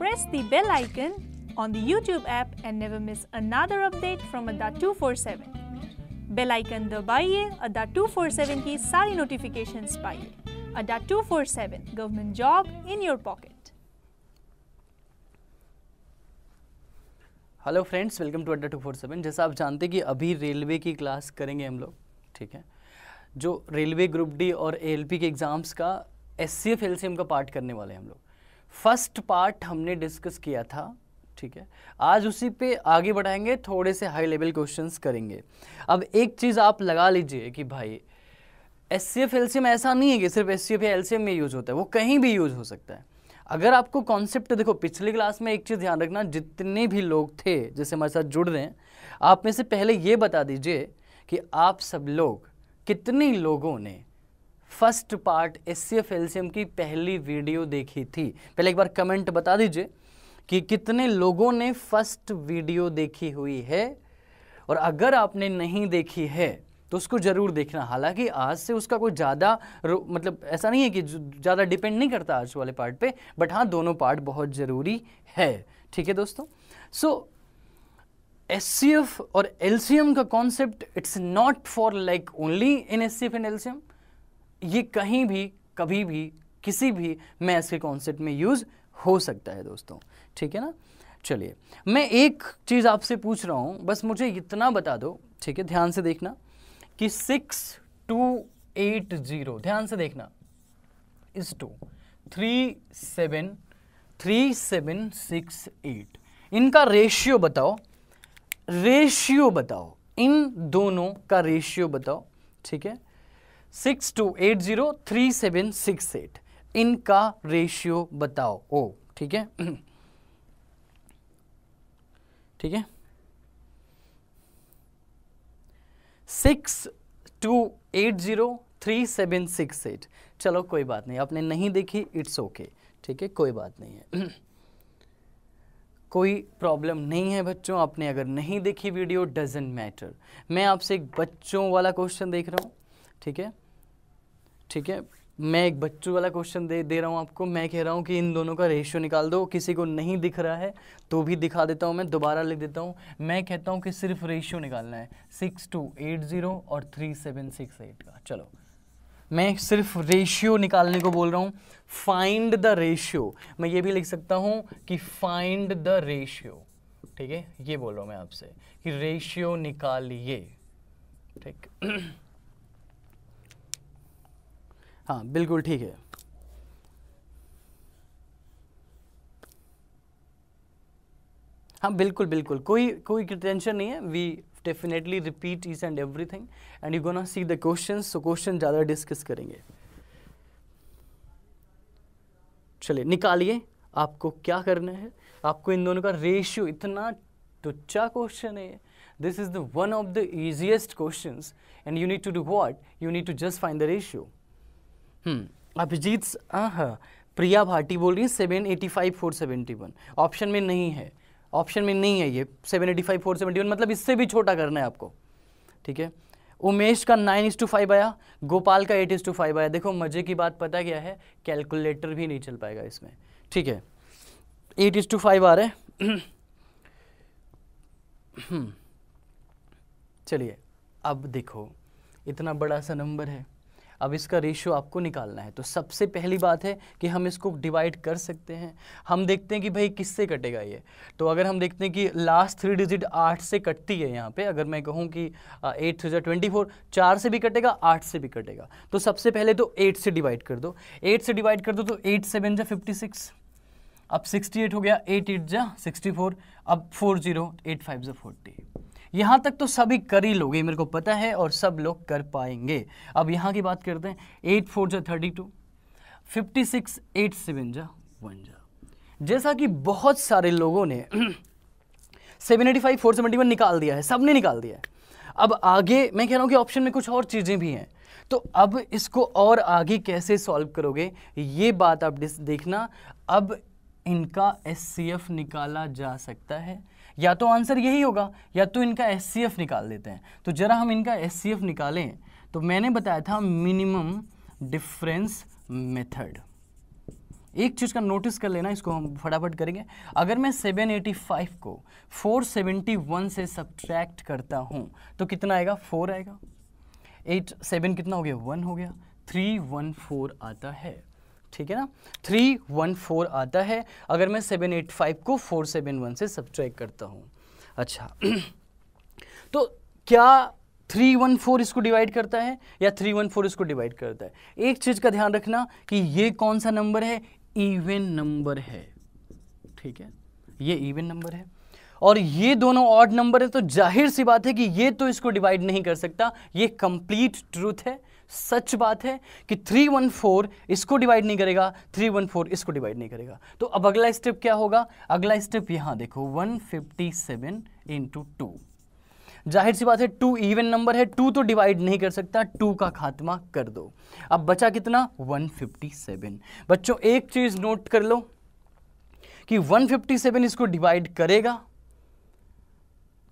press the bell icon on the YouTube app and never miss another update from Adda 247। Bell icon दबाइए अड्डा 247 की सारी notifications पाइए Adda 247 government job in your pocket hello friends welcome to Adda 247 जैसा आप जानते हैं कि अभी रेलवे की क्लास करेंगे हम लोग ठीक है जो रेलवे ग्रुप डी और एएलपी के एग्ज़ाम्स का एस सी का पार्ट करने वाले हैं हम लोग फर्स्ट पार्ट हमने डिस्कस किया था ठीक है आज उसी पे आगे बढ़ाएंगे थोड़े से हाई लेवल क्वेश्चंस करेंगे अब एक चीज़ आप लगा लीजिए कि भाई S C F L C M ऐसा नहीं है कि सिर्फ एस सी एफ या एल सी एम में यूज़ होता है वो कहीं भी यूज़ हो सकता है अगर आपको कॉन्सेप्ट देखो पिछली क्लास में एक चीज़ ध्यान रखना जितने भी लोग थे जैसे हमारे साथ जुड़ रहे हैं आप में से पहले ये बता दीजिए कि आप सब लोग कितने लोगों ने first part S C F LCM की पहली वीडियो देखी थी पहले एक बार कमेंट बता दीजिए कि कितने लोगों ने फर्स्ट वीडियो देखी हुई है और अगर आपने नहीं देखी है तो उसको ज़रूर देखना हालांकि आज से उसका कोई ज़्यादा मतलब ऐसा नहीं है कि ज़्यादा डिपेंड नहीं करता आज वाले पार्ट पे बट हाँ दोनों पार्ट बहुत ज़रूरी है ठीक है दोस्तों सो सी एस और एल्शियम का concept it's not for like only in S and LCM ये कहीं भी कभी भी किसी भी मैथ्स के कॉन्सेप्ट में यूज़ हो सकता है दोस्तों ठीक है ना चलिए मैं एक चीज़ आपसे पूछ रहा हूँ बस मुझे इतना बता दो ठीक है ध्यान से देखना कि सिक्स टू एट ज़ीरो ध्यान से देखना इस two three seven three seven six eight इनका रेशियो बताओ रेशियो बताओ इन दोनों का रेशियो बताओ ठीक है six two eight zero three seven six eight इनका रेशियो बताओ ओ ठीक है ठीक है six two eight zero three seven six eight चलो कोई बात नहीं आपने नहीं देखी इट्स ओके ठीक है कोई बात नहीं है कोई प्रॉब्लम नहीं है बच्चों आपने अगर नहीं देखी वीडियो डजेंट मैटर मैं आपसे एक बच्चों वाला क्वेश्चन देख रहा हूँ ठीक है ठीक है मैं एक बच्चों वाला क्वेश्चन दे दे रहा हूँ आपको मैं कह रहा हूँ कि इन दोनों का रेशियो निकाल दो किसी को नहीं दिख रहा है तो भी दिखा देता हूँ मैं दोबारा लिख देता हूँ मैं कहता हूँ कि सिर्फ रेशियो निकालना है सिक्स टू एट ज़ीरो और थ्री सेवन सिक्स एट का चलो मैं सिर्फ रेशियो निकालने को बोल रहा हूँ फाइंड द रेशियो मैं ये भी लिख सकता हूँ कि फाइंड द रेशियो ठीक है ये बोल रहा हूँ मैं आपसे कि रेशियो निकालिए ठीक हाँ बिल्कुल ठीक है हाँ बिल्कुल बिल्कुल कोई कोई टेंशन नहीं है we definitely repeat each and everything and you go not see the question so question ज़्यादा डिस्कस करेंगे चलिए निकालिए आपको क्या करना है आपको इन दोनों का रेशियो इतना टुच्चा क्वेश्चन है this is the one of the easiest question and you need to do what you need to just find the ratio hmm. Abhijit हाँ, हाँ प्रिया भाटी बोल रही seven eighty five four seventy one option में नहीं है ऑप्शन में नहीं है ये seven eighty five four seventy one मतलब इससे भी छोटा करना है आपको ठीक है उमेश का नाइन इज टू फाइव आया गोपाल का एट इज टू फाइव आया देखो मज़े की बात पता क्या है कैलकुलेटर भी नहीं चल पाएगा इसमें ठीक है एट इज टू फाइव आ रहे हम्म। चलिए अब देखो इतना बड़ा सा नंबर है अब इसका रेशियो आपको निकालना है तो सबसे पहली बात है कि हम इसको डिवाइड कर सकते हैं हम देखते हैं कि भाई किससे कटेगा ये तो अगर हम देखते हैं कि लास्ट थ्री डिजिट आठ से कटती है यहाँ पे अगर मैं कहूँ कि एट थ्री ट्वेंटी फोर चार से भी कटेगा आठ से भी कटेगा तो सबसे पहले तो एट से डिवाइड कर दो एट से डिवाइड कर दो तो एट सेवन जा फिफ्टी सिक्स अब सिक्सटी एट हो गया एट एट जा सिक्सटी फोर अब फोर जीरो एट फाइव जा फोर्टी यहाँ तक तो सभी कर ही लोगे मेरे को पता है और सब लोग कर पाएंगे अब यहाँ की बात करते हैं एट फोर जो thirty two fifty six eight seven जा वन जा जैसा कि बहुत सारे लोगों ने seven eighty five four seventy one निकाल दिया है सब ने निकाल दिया है अब आगे मैं कह रहा हूँ कि ऑप्शन में कुछ और चीज़ें भी हैं तो अब इसको और आगे कैसे सॉल्व करोगे ये बात आप देखना अब इनका एस निकाला जा सकता है या तो आंसर यही होगा या तो इनका एस निकाल देते हैं तो ज़रा हम इनका एस निकालें तो मैंने बताया था मिनिमम डिफरेंस मेथड एक चीज़ का नोटिस कर लेना इसको हम फटाफट करेंगे अगर मैं 785 को 471 से सब्ट्रैक्ट करता हूँ तो कितना आएगा 4 आएगा 8 7 कितना हो गया 1 हो गया 314 आता है ठीक है ना थ्री वन फोर आता है अगर मैं सेवन एट फाइव को फोर सेवन वन से सब करता हूँ अच्छा तो क्या थ्री वन फोर इसको डिवाइड करता है या थ्री वन फोर इसको डिवाइड करता है एक चीज़ का ध्यान रखना कि ये कौन सा नंबर है इवन नंबर है ठीक है ये इवन नंबर है और ये दोनों ऑड नंबर है तो जाहिर सी बात है कि ये तो इसको डिवाइड नहीं कर सकता ये कंप्लीट ट्रूथ है सच बात है कि 314 इसको डिवाइड नहीं करेगा 314 इसको डिवाइड नहीं करेगा तो अब अगला स्टेप क्या होगा अगला स्टेप यहां देखो 157 फिफ्टी सेवन इंटू टू जाहिर सी बात है टू इवन नंबर है टू तो डिवाइड नहीं कर सकता टू का खात्मा कर दो अब बचा कितना 157 बच्चों एक चीज़ नोट कर लो कि 157 इसको डिवाइड करेगा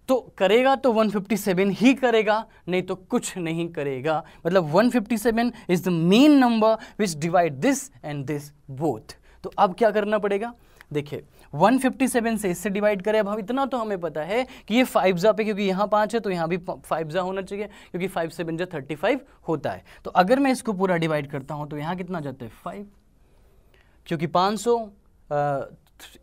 तो करेगा तो 157 ही करेगा नहीं तो कुछ नहीं करेगा मतलब 157 is the main number which divide this and this both तो अब क्या करना पड़ेगा देखिए 157 से इससे डिवाइड करें अब हम इतना तो हमें पता है कि ये फाइव जा पे क्योंकि यहाँ पाँच है तो यहाँ भी फाइव जा होना चाहिए क्योंकि फाइव सेवन जो थर्टी फाइव होता है तो अगर मैं इसको पूरा डिवाइड करता हूँ तो यहाँ कितना जाता है फाइव क्योंकि पाँच सौ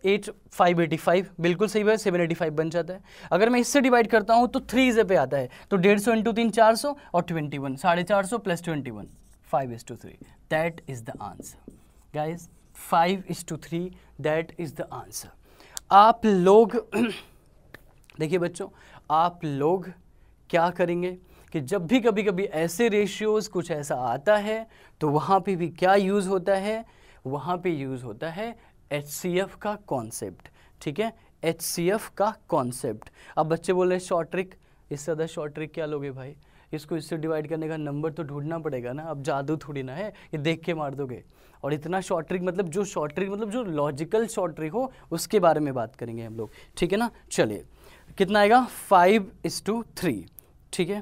एट फाइव एटी फाइव बिल्कुल सही है सेवन एटी फाइव बन जाता है अगर मैं इससे डिवाइड करता हूँ तो थ्री इजे पे आता है तो डेढ़ सौ इंटू तीन चार सौ और ट्वेंटी वन साढ़े चार सौ plus twenty one five is to three that is the answer guys five is to three that is the answer आप लोग देखिए बच्चों आप लोग क्या करेंगे कि जब भी कभी कभी ऐसे रेशियोज़ कुछ ऐसा आता है तो वहाँ पे भी क्या यूज़ होता है वहाँ पे यूज़ होता है एच सी एफ का कॉन्सेप्ट ठीक है एच सी एफ का कॉन्सेप्ट अब बच्चे बोल रहे हैं शॉर्ट ट्रिक इससे ज़्यादा शॉर्ट ट्रिक क्या लोगे भाई इसको इससे डिवाइड करने का नंबर तो ढूंढना पड़ेगा ना अब जादू थोड़ी ना है ये देख के मार दोगे और इतना शॉर्ट ट्रिक मतलब जो शॉर्ट ट्रिक मतलब जो लॉजिकल शॉर्ट ट्रिक हो उसके बारे में बात करेंगे हम लोग ठीक है ना चलिए कितना आएगा फाइव इस टू थ्री ठीक है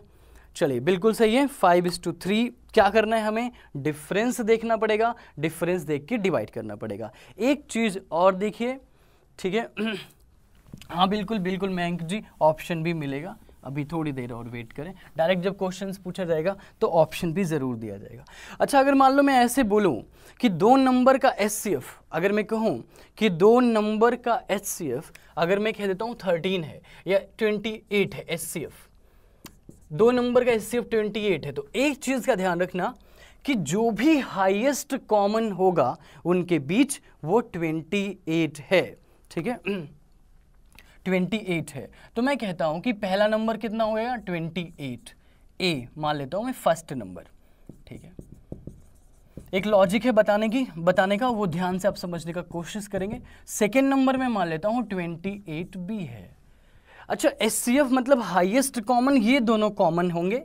चलिए बिल्कुल सही है फाइव इज टू थ्री क्या करना है हमें डिफरेंस देखना पड़ेगा डिफरेंस देख के डिवाइड करना पड़ेगा एक चीज़ और देखिए ठीक है हाँ बिल्कुल बिल्कुल मैंक जी ऑप्शन भी मिलेगा अभी थोड़ी देर और वेट करें डायरेक्ट जब क्वेश्चंस पूछा जाएगा तो ऑप्शन भी ज़रूर दिया जाएगा अच्छा अगर मान लो मैं ऐसे बोलूँ कि दो नंबर का एस अगर मैं कहूँ कि दो नंबर का एस अगर मैं कह देता हूँ थर्टीन है या ट्वेंटी एट है एफ दो नंबर का एस ट्वेंटी एट है तो एक चीज़ का ध्यान रखना कि जो भी हाईएस्ट कॉमन होगा उनके बीच वो 28 है ठीक है 28 है तो मैं कहता हूं कि पहला नंबर कितना हो गया 28 ए मान लेता हूं मैं फर्स्ट नंबर ठीक है एक लॉजिक है बताने की बताने का वो ध्यान से आप समझने का कोशिश करेंगे सेकेंड नंबर में मान लेता हूँ ट्वेंटी एट बी है अच्छा एस मतलब हाईएस्ट कॉमन ये दोनों कॉमन होंगे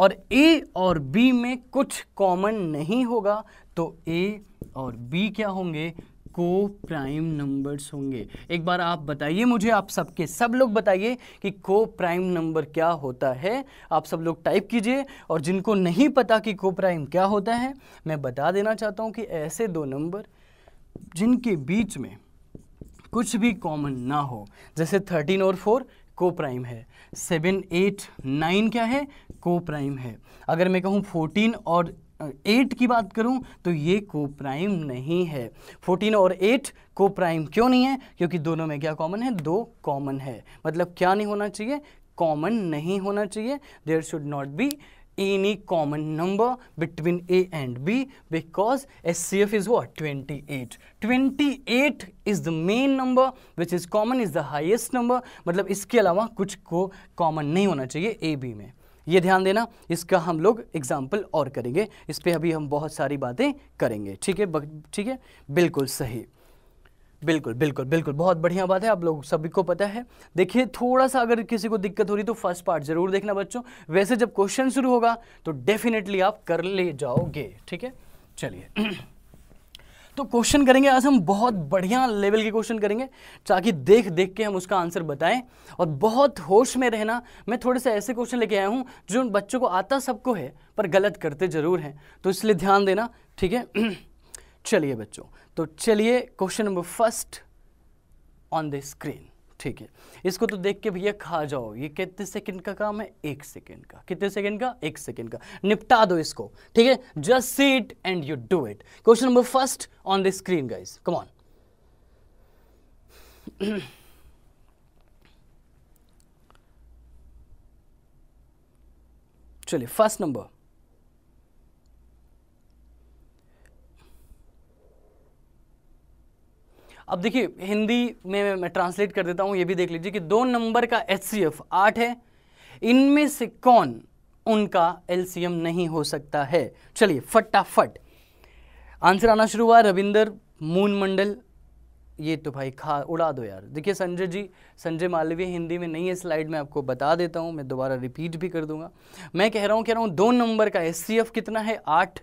और ए और बी में कुछ कॉमन नहीं होगा तो ए और बी क्या होंगे को प्राइम नंबर्स होंगे एक बार आप बताइए मुझे आप सबके सब लोग बताइए कि को प्राइम नंबर क्या होता है आप सब लोग टाइप कीजिए और जिनको नहीं पता कि को प्राइम क्या होता है मैं बता देना चाहता हूँ कि ऐसे दो नंबर जिनके बीच में कुछ भी कॉमन ना हो जैसे थर्टीन और फोर को प्राइम है सेवन एट नाइन क्या है को प्राइम है अगर मैं कहूँ फोर्टीन और एट uh, की बात करूं तो ये को प्राइम नहीं है फोर्टीन और एट को प्राइम क्यों नहीं है क्योंकि दोनों में क्या कॉमन है दो कॉमन है मतलब क्या नहीं होना चाहिए कॉमन नहीं होना चाहिए there should not be any common number between A and B because SCF is what? 28. 28 is the main number which is common is the highest number matlab iske alawa kuch ko common nahi hona chahiye A B में ये ध्यान देना इसका हम लोग example और करेंगे इस पर अभी हम बहुत सारी बातें करेंगे ठीक है ठीक है बिल्कुल सही बिल्कुल बिल्कुल बिल्कुल बहुत बढ़िया बात है आप लोग सभी को पता है देखिए थोड़ा सा अगर किसी को दिक्कत हो रही तो फर्स्ट पार्ट जरूर देखना बच्चों वैसे जब क्वेश्चन शुरू होगा तो डेफिनेटली आप कर ले जाओगे ठीक है चलिए तो क्वेश्चन करेंगे आज हम बहुत बढ़िया लेवल के क्वेश्चन करेंगे ताकि देख देख के हम उसका आंसर बताएं और बहुत होश में रहना मैं थोड़े से ऐसे क्वेश्चन लेके आया हूँ जो उन बच्चों को आता सबको है पर गलत करते ज़रूर हैं तो इसलिए ध्यान देना ठीक है चलिए बच्चों तो चलिए question number first on the screen ठीक है इसको तो देख के भैया खा जाओ ये कितने सेकंड का काम है एक सेकंड का कितने सेकंड का एक सेकंड का निपटा दो इसको ठीक है just see it and you do it question number first on the screen guys come on चलिए फर्स्ट नंबर अब देखिए हिंदी में मैं ट्रांसलेट कर देता हूँ ये भी देख लीजिए कि दो नंबर का एच सी एफ आठ है इनमें से कौन उनका एल सी एम नहीं हो सकता है चलिए फटाफट आंसर आना शुरू हुआ रविंदर मून मंडल ये तो भाई खा उड़ा दो यार देखिए संजय जी संजय मालवीय हिंदी में नहीं है स्लाइड में आपको बता देता हूँ मैं दोबारा रिपीट भी कर दूंगा मैं कह रहा हूँ कह रहा हूँ दो नंबर का एस कितना है आठ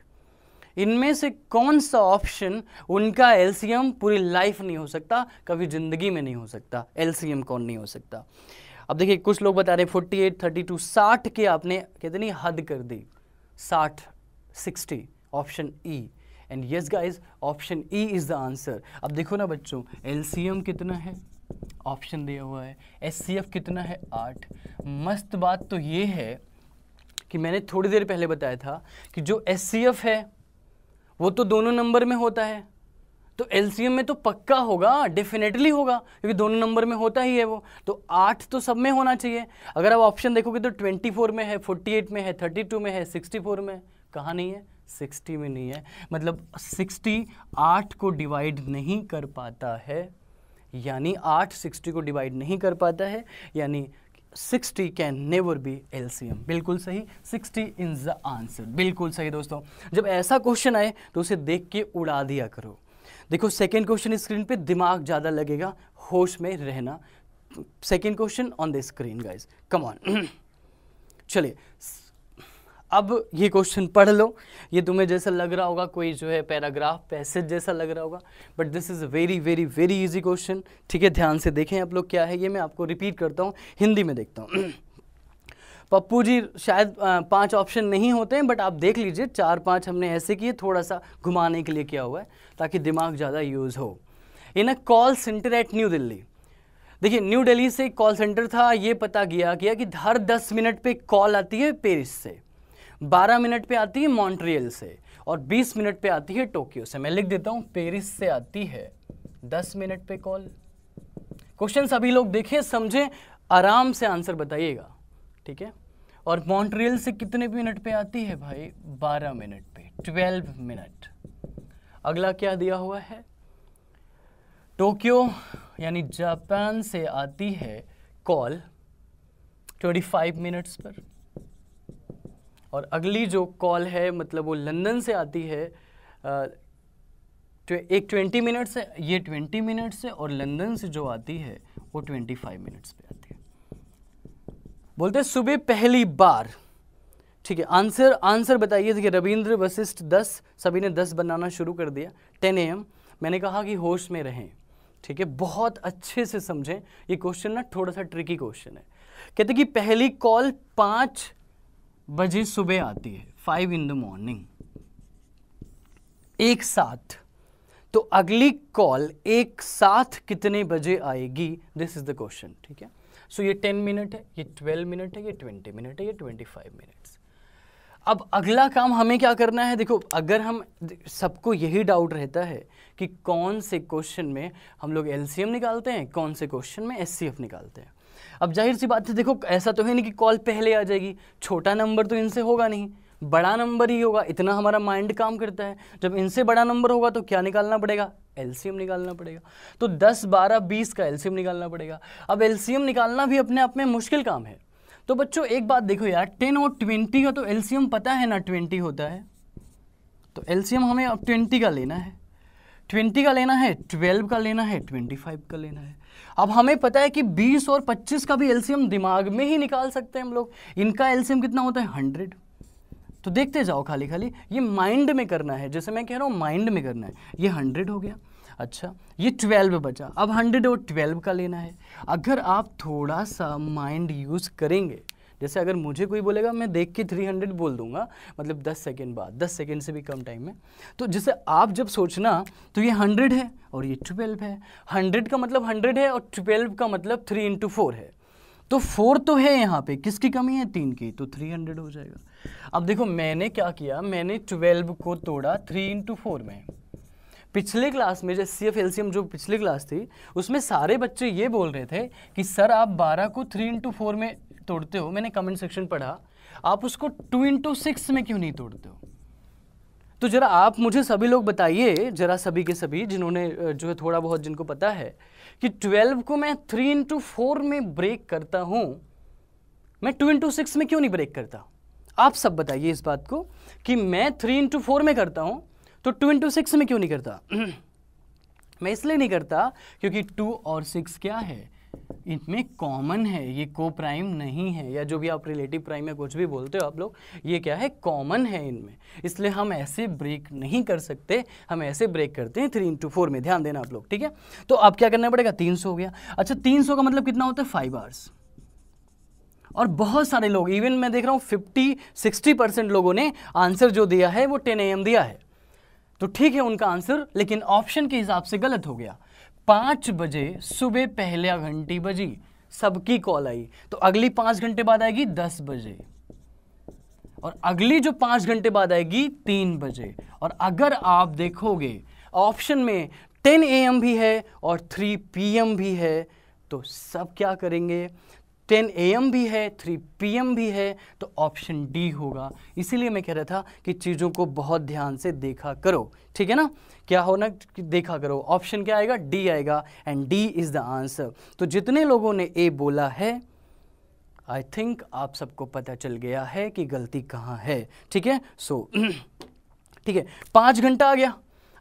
इनमें से कौन सा ऑप्शन उनका एलसीएम पूरी लाइफ नहीं हो सकता कभी ज़िंदगी में नहीं हो सकता एलसीएम कौन नहीं हो सकता अब देखिए कुछ लोग बता रहे फोर्टी एट थर्टी टू साठ के आपने कितनी हद कर दी साठ sixty option E and yes guys option E is the answer अब देखो ना बच्चों एल कितना है ऑप्शन दिया हुआ है एस कितना है आठ मस्त बात तो ये है कि मैंने थोड़ी देर पहले बताया था कि जो एस है वो तो दोनों नंबर में होता है तो एल में तो पक्का होगा डेफिनेटली होगा क्योंकि दोनों नंबर में होता ही है वो तो आठ तो सब में होना चाहिए अगर आप ऑप्शन देखोगे तो ट्वेंटी फोर में है फोर्टी एट में है थर्टी टू में है सिक्सटी फोर में कहाँ नहीं है सिक्सटी में नहीं है मतलब सिक्सटी आठ को डिवाइड नहीं कर पाता है यानी आठ सिक्सटी को डिवाइड नहीं कर पाता है यानी 60 कैन नेवर बी एलसीएम बिल्कुल सही 60 इज द आंसर बिल्कुल सही दोस्तों जब ऐसा क्वेश्चन आए तो उसे देख के उड़ा दिया करो देखो सेकेंड क्वेश्चन स्क्रीन पे दिमाग ज़्यादा लगेगा होश में रहना second question on the screen guys come on चलिए अब ये क्वेश्चन पढ़ लो ये तुम्हें जैसा लग रहा होगा कोई जो है पैराग्राफ पैसेज जैसा लग रहा होगा but this is very very very easy question ठीक है ध्यान से देखें आप लोग क्या है ये मैं आपको रिपीट करता हूँ हिंदी में देखता हूँ पप्पू जी शायद पांच ऑप्शन नहीं होते हैं बट आप देख लीजिए चार पाँच हमने ऐसे किए थोड़ा सा घुमाने के लिए किया हुआ है ताकि दिमाग ज़्यादा यूज़ हो in a call center at New Delhi देखिए न्यू दिल्ली से कॉल सेंटर था ये पता किया गया कि हर दस मिनट पे कॉल आती है पेरिस से 12 मिनट पे आती है मॉन्ट्रियल से और 20 मिनट पे आती है टोक्यो से मैं लिख देता हूँ पेरिस से आती है 10 मिनट पे कॉल क्वेश्चन सभी लोग देखें समझें आराम से आंसर बताइएगा ठीक है और मॉन्ट्रियल से कितने मिनट पे आती है भाई 12 मिनट पे 12 मिनट अगला क्या दिया हुआ है टोक्यो यानी जापान से आती है कॉल 25 मिनट्स पर और अगली जो कॉल है मतलब वो लंदन से आती है एक ट्वेंटी मिनट्स है ये ट्वेंटी मिनट्स है और लंदन से जो आती है वो ट्वेंटी फाइव मिनट्स पे आती है बोलते हैं सुबह पहली बार ठीक है आंसर आंसर बताइए देखिए रविंद्र वशिष्ठ दस सभी ने दस बनाना शुरू कर दिया टेन एम मैंने कहा कि होश में रहें ठीक है बहुत अच्छे से समझें ये क्वेश्चन ना थोड़ा सा ट्रिकी क्वेश्चन है कहते कि पहली कॉल पाँच बजे सुबह आती है फाइव इन द मॉर्निंग एक साथ तो अगली कॉल एक साथ कितने बजे आएगी दिस इज द क्वेश्चन ठीक है सो so, ये टेन मिनट है ये ट्वेल्व मिनट है ये ट्वेंटी मिनट है ये ट्वेंटी फाइव मिनट्स अब अगला काम हमें क्या करना है देखो अगर हम सबको यही डाउट रहता है कि कौन से क्वेश्चन में हम लोग एलसीएम निकालते हैं कौन से क्वेश्चन में एस निकालते हैं अब जाहिर सी बात है देखो ऐसा तो है नहीं कि कॉल पहले आ जाएगी छोटा नंबर तो इनसे होगा नहीं बड़ा नंबर ही होगा इतना हमारा माइंड काम करता है जब इनसे बड़ा नंबर होगा तो क्या निकालना पड़ेगा एलसीएम निकालना पड़ेगा तो 10, 12, 20 का एलसीएम निकालना पड़ेगा अब एलसीएम निकालना भी अपने आप में मुश्किल काम है तो बच्चों एक बात देखो यार 10 और 20 का तो एलसीएम पता है ना 20 होता है तो एलसीएम हमें अब 20 का लेना है 20 का लेना है 12 का लेना है 25 का लेना है अब हमें पता है कि 20 और 25 का भी एल्सियम दिमाग में ही निकाल सकते हैं हम लोग इनका एल्सियम कितना होता है हंड्रेड तो देखते जाओ खाली खाली ये माइंड में करना है जैसे मैं कह रहा हूँ माइंड में करना है ये हंड्रेड हो गया अच्छा ये ट्वेल्व बचा अब हंड्रेड और ट्वेल्व का लेना है अगर आप थोड़ा सा माइंड यूज़ करेंगे जैसे अगर मुझे कोई बोलेगा मैं देख के 300 बोल दूंगा मतलब 10 सेकेंड बाद 10 सेकेंड से भी कम टाइम में तो जैसे आप जब सोचना तो ये 100 है और ये 12 है 100 का मतलब 100 है और 12 का मतलब 3 इंटू फोर है तो फोर तो है यहाँ पे किसकी कमी है तीन की तो थ्री हंड्रेड हो जाएगा अब देखो मैंने क्या किया मैंने ट्वेल्व को तोड़ा थ्री इंटू फोर में पिछले क्लास में जैसे C F L C M जो पिछली क्लास थी उसमें सारे बच्चे ये बोल रहे थे कि सर आप बारह को थ्री इंटू फोर में तोड़ते हो मैंने कमेंट सेक्शन पढ़ा आप उसको टू इंटू सिक्स में क्यों नहीं तोड़ते हो तो जरा आप मुझे सभी लोग बताइए जरा सभी के सभी जिन्होंने जो है थोड़ा बहुत जिनको पता है कि ट्वेल्व को मैं थ्री इंटू फोर में ब्रेक करता हूं मैं टू इंटू सिक्स में क्यों नहीं ब्रेक करता आप सब बताइए इस बात को कि मैं थ्री इंटू फोर में करता हूं तो टू इंटू सिक्स में क्यों नहीं करता मैं इसलिए नहीं करता क्योंकि टू और सिक्स क्या है इनमें कॉमन है ये को प्राइम नहीं है या जो भी आप रिलेटिव प्राइम या कुछ भी बोलते हो आप लोग ये क्या है कॉमन है इनमें इसलिए हम ऐसे ब्रेक नहीं कर सकते हम ऐसे ब्रेक करते हैं थ्री इंटू फोर में ध्यान देना आप लोग ठीक है तो अब क्या करना पड़ेगा तीन सौ हो गया अच्छा तीन सौ का मतलब कितना होता है फाइव आवर्स और बहुत सारे लोग इवन मैं देख रहा हूँ फिफ्टी सिक्सटी परसेंट लोगों ने आंसर जो दिया है वो टेन ए दिया है तो ठीक है उनका आंसर लेकिन ऑप्शन के हिसाब से गलत हो गया पाँच बजे सुबह पहले घंटी बजी सबकी कॉल आई तो अगली पाँच घंटे बाद आएगी दस बजे और अगली जो पाँच घंटे बाद आएगी तीन बजे और अगर आप देखोगे ऑप्शन में टेन ए एम भी है और थ्री पी एम भी है तो सब क्या करेंगे टेन ए एम भी है थ्री पी एम भी है तो ऑप्शन डी होगा इसीलिए मैं कह रहा था कि चीज़ों को बहुत ध्यान से देखा करो ठीक है ना क्या होना देखा करो ऑप्शन क्या आएगा डी आएगा and D is the answer तो जितने लोगों ने ए बोला है आई थिंक आप सबको पता चल गया है कि गलती कहाँ है ठीक है सो ठीक है पाँच घंटा आ गया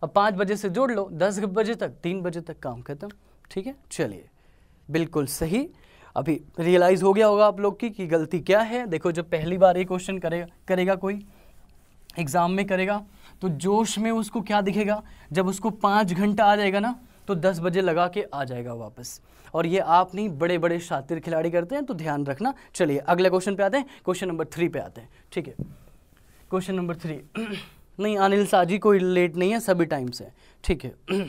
अब पाँच बजे से जोड़ लो दस बजे तक तीन बजे तक काम खत्म ठीक है चलिए बिल्कुल सही अभी रियलाइज़ हो गया होगा आप लोग की कि गलती क्या है देखो जब पहली बार ये क्वेश्चन करेगा करेगा कोई एग्ज़ाम में करेगा तो जोश में उसको क्या दिखेगा जब उसको पाँच घंटा आ जाएगा ना तो दस बजे लगा के आ जाएगा वापस और ये आप नहीं बड़े बड़े शातिर खिलाड़ी करते हैं तो ध्यान रखना चलिए अगले क्वेश्चन पे आते हैं क्वेश्चन नंबर थ्री पे आते हैं ठीक है क्वेश्चन नंबर थ्री नहीं अनिल साजी कोई लेट नहीं है सभी टाइम से ठीक है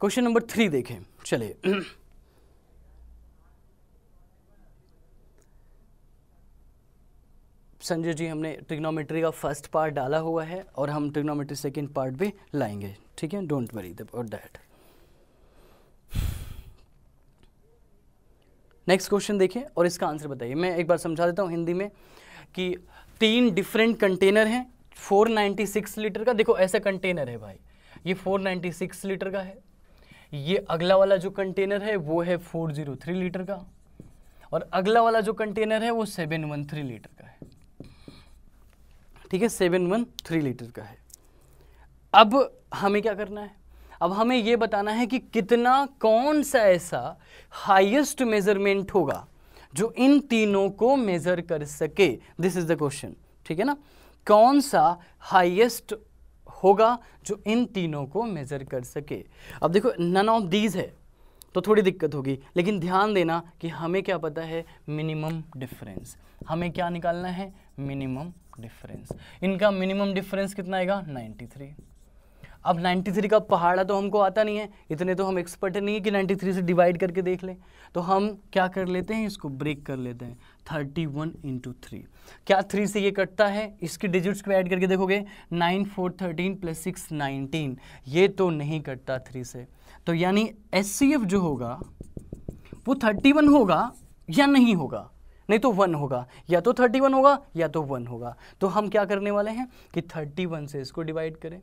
क्वेश्चन नंबर थ्री देखें चलिए संजय जी हमने ट्रिग्नोमेट्री का फर्स्ट पार्ट डाला हुआ है और हम ट्रिग्नोमेट्री सेकेंड पार्ट भी लाएंगे ठीक है डोंट वरी और दैट नेक्स्ट क्वेश्चन देखिए और इसका आंसर बताइए मैं एक बार समझा देता हूँ हिंदी में कि तीन डिफरेंट कंटेनर हैं 496 लीटर का देखो ऐसा कंटेनर है भाई ये 496 लीटर का है ये अगला वाला जो कंटेनर है वो है 403 लीटर का और अगला वाला जो कंटेनर है वो 713 लीटर का है ठीक है सेवन वन थ्री लीटर का है अब हमें क्या करना है अब हमें यह बताना है कि कितना कौन सा ऐसा हाइएस्ट मेजरमेंट होगा जो इन तीनों को मेजर कर सके दिस इज द क्वेश्चन ठीक है ना कौन सा हाईएस्ट होगा जो इन तीनों को मेजर कर सके अब देखो नन ऑफ दीज है तो थोड़ी दिक्कत होगी लेकिन ध्यान देना कि हमें क्या पता है मिनिमम डिफरेंस हमें क्या निकालना है मिनिमम डिफरेंस इनका मिनिमम डिफरेंस कितना आएगा 93 अब 93 का पहाड़ा तो हमको आता नहीं है इतने तो हम एक्सपर्ट नहीं है कि 93 से डिवाइड करके देख लें तो हम क्या कर लेते हैं इसको ब्रेक कर लेते हैं 31 वन इंटू थ्री क्या थ्री से ये कटता है इसके डिजिट्स को ऐड करके देखोगे nine four thirteen plus six nineteen ये तो नहीं कटता थ्री से तो यानी एस जो होगा वो थर्टी वन होगा या नहीं होगा नहीं तो वन होगा या तो थर्टी वन होगा या तो वन होगा तो हम क्या करने वाले हैं कि थर्टी वन से इसको डिवाइड करें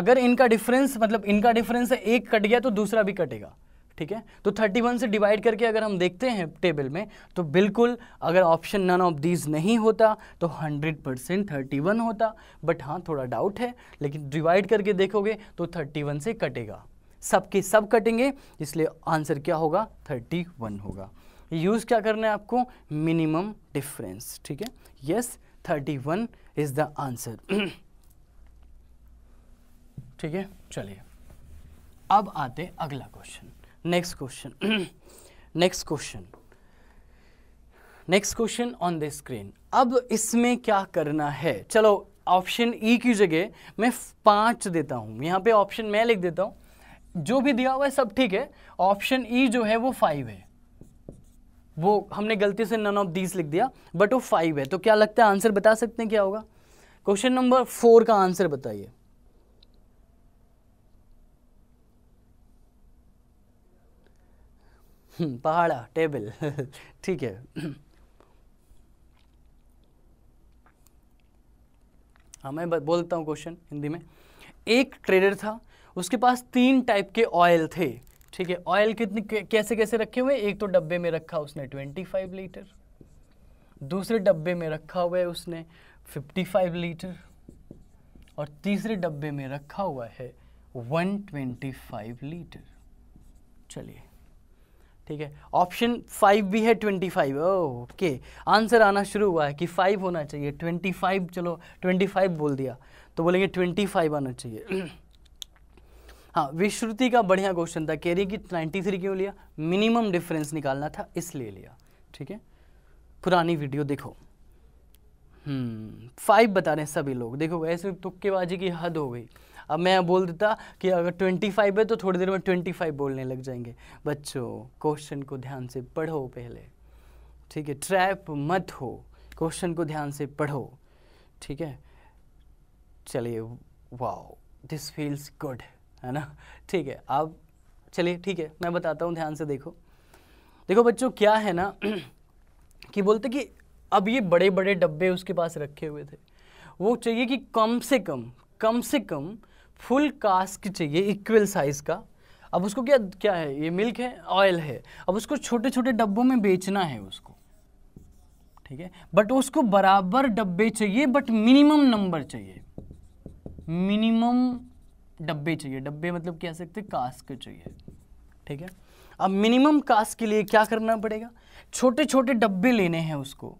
अगर इनका डिफरेंस मतलब इनका डिफरेंस है एक कट गया तो दूसरा भी कटेगा ठीक है तो थर्टी वन से डिवाइड करके अगर हम देखते हैं टेबल में तो बिल्कुल अगर ऑप्शन नन ऑफ दीज नहीं होता तो हंड्रेड परसेंट थर्टी वन होता बट हाँ थोड़ा डाउट है लेकिन डिवाइड करके देखोगे तो वन से कटेगा सबके सब कटेंगे इसलिए आंसर क्या होगा वन होगा यूज़ क्या करना है आपको मिनिमम डिफरेंस ठीक है yes thirty one is the answer ठीक है चलिए अब आते अगला question next question next question next question on the screen अब इसमें क्या करना है चलो ऑप्शन ई e की जगह मैं पांच देता हूं यहां पे ऑप्शन मैं लिख देता हूं जो भी दिया हुआ है सब ठीक है ऑप्शन ई e जो है वो फाइव है वो हमने गलती से नन ऑफ दीज लिख दिया बट वो फाइव है तो क्या लगता है आंसर बता सकते हैं क्या होगा क्वेश्चन नंबर फोर का आंसर बताइए हम्म, पहाड़ा टेबल ठीक है हाँ मैं बोलता हूँ क्वेश्चन हिंदी में एक ट्रेडर था उसके पास तीन टाइप के ऑयल थे ठीक है ऑयल कितने कैसे कैसे रखे हुए एक तो डब्बे में रखा उसने 25 लीटर दूसरे डब्बे में रखा हुआ है उसने 55 लीटर और तीसरे डब्बे में रखा हुआ है 125 लीटर चलिए ठीक है ऑप्शन फाइव भी है ट्वेंटी फाइव ओके आंसर आना शुरू हुआ है कि फाइव होना चाहिए ट्वेंटी फाइव चलो ट्वेंटी फाइव बोल दिया तो बोलेंगे ट्वेंटी फाइव आना चाहिए हाँ विश्रुति का बढ़िया क्वेश्चन था कह रही कि 93 क्यों लिया मिनिमम डिफरेंस निकालना था इसलिए लिया ठीक है पुरानी वीडियो देखो फाइव हम्म, बता रहे हैं सभी लोग देखो ऐसे तुक्केबाजी की हद हो गई अब मैं बोल देता कि अगर ट्वेंटी फाइव है तो थोड़ी देर में ट्वेंटी फाइव बोलने लग जाएंगे बच्चों क्वेश्चन को ध्यान से पढ़ो पहले ठीक है ट्रैप मत हो क्वेश्चन को ध्यान से पढ़ो ठीक है चलिए वाओ दिस फील्स गुड है ना ठीक है आप चलिए ठीक है मैं बताता हूँ ध्यान से देखो देखो बच्चों क्या है ना कि बोलते कि अब ये बड़े बड़े डब्बे उसके पास रखे हुए थे वो चाहिए कि कम से कम कम से कम फुल कास्क चाहिए इक्वल साइज़ का अब उसको क्या क्या है ये मिल्क है ऑयल है अब उसको छोटे छोटे डब्बों में बेचना है उसको ठीक है बट उसको बराबर डब्बे चाहिए बट मिनिमम नंबर चाहिए मिनिमम डब्बे चाहिए डब्बे मतलब कह सकते कास्क चाहिए ठीक है अब मिनिमम कास्ट के लिए क्या करना पड़ेगा छोटे छोटे डब्बे लेने हैं उसको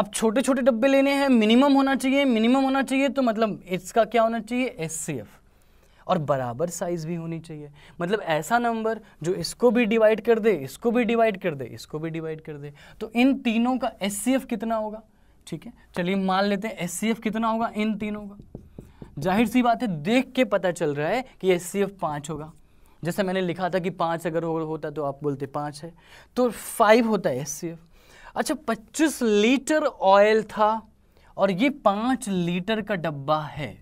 अब छोटे छोटे डब्बे लेने हैं मिनिमम होना चाहिए मिनिमम होना चाहिए तो मतलब इसका क्या होना चाहिए एस और बराबर साइज भी होनी चाहिए मतलब ऐसा नंबर जो इसको भी डिवाइड कर दे इसको भी डिवाइड कर दे इसको भी डिवाइड कर दे तो इन तीनों का एस कितना होगा ठीक है चलिए मान लेते हैं एस कितना होगा इन तीनों का जाहिर सी बात है देख के पता चल रहा है कि एस सी एफ पाँच होगा जैसे मैंने लिखा था कि पाँच अगर हो, होता तो आप बोलते पाँच है तो फाइव होता है एस सी एफ अच्छा पच्चीस लीटर ऑयल था और ये पाँच लीटर का डब्बा है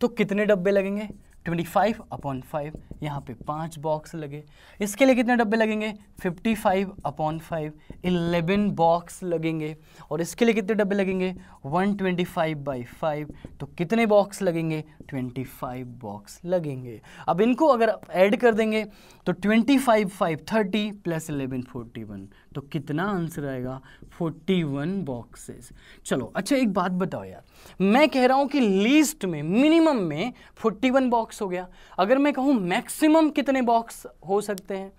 तो कितने डब्बे लगेंगे ट्वेंटी फाइव अपॉन फाइव यहाँ पर पाँच बॉक्स लगे इसके लिए कितने डब्बे लगेंगे fifty five upon five eleven box लगेंगे और इसके लिए कितने डब्बे लगेंगे one twenty five by five तो कितने बॉक्स लगेंगे ट्वेंटी फाइव बॉक्स लगेंगे अब इनको अगर ऐड कर देंगे तो twenty five five thirty plus eleven forty one तो कितना आंसर आएगा 41 बॉक्सेस चलो अच्छा एक बात बताओ यार मैं कह रहा हूं कि लीस्ट में मिनिमम में 41 बॉक्स हो गया अगर मैं कहूँ मैक्सिमम कितने बॉक्स हो सकते हैं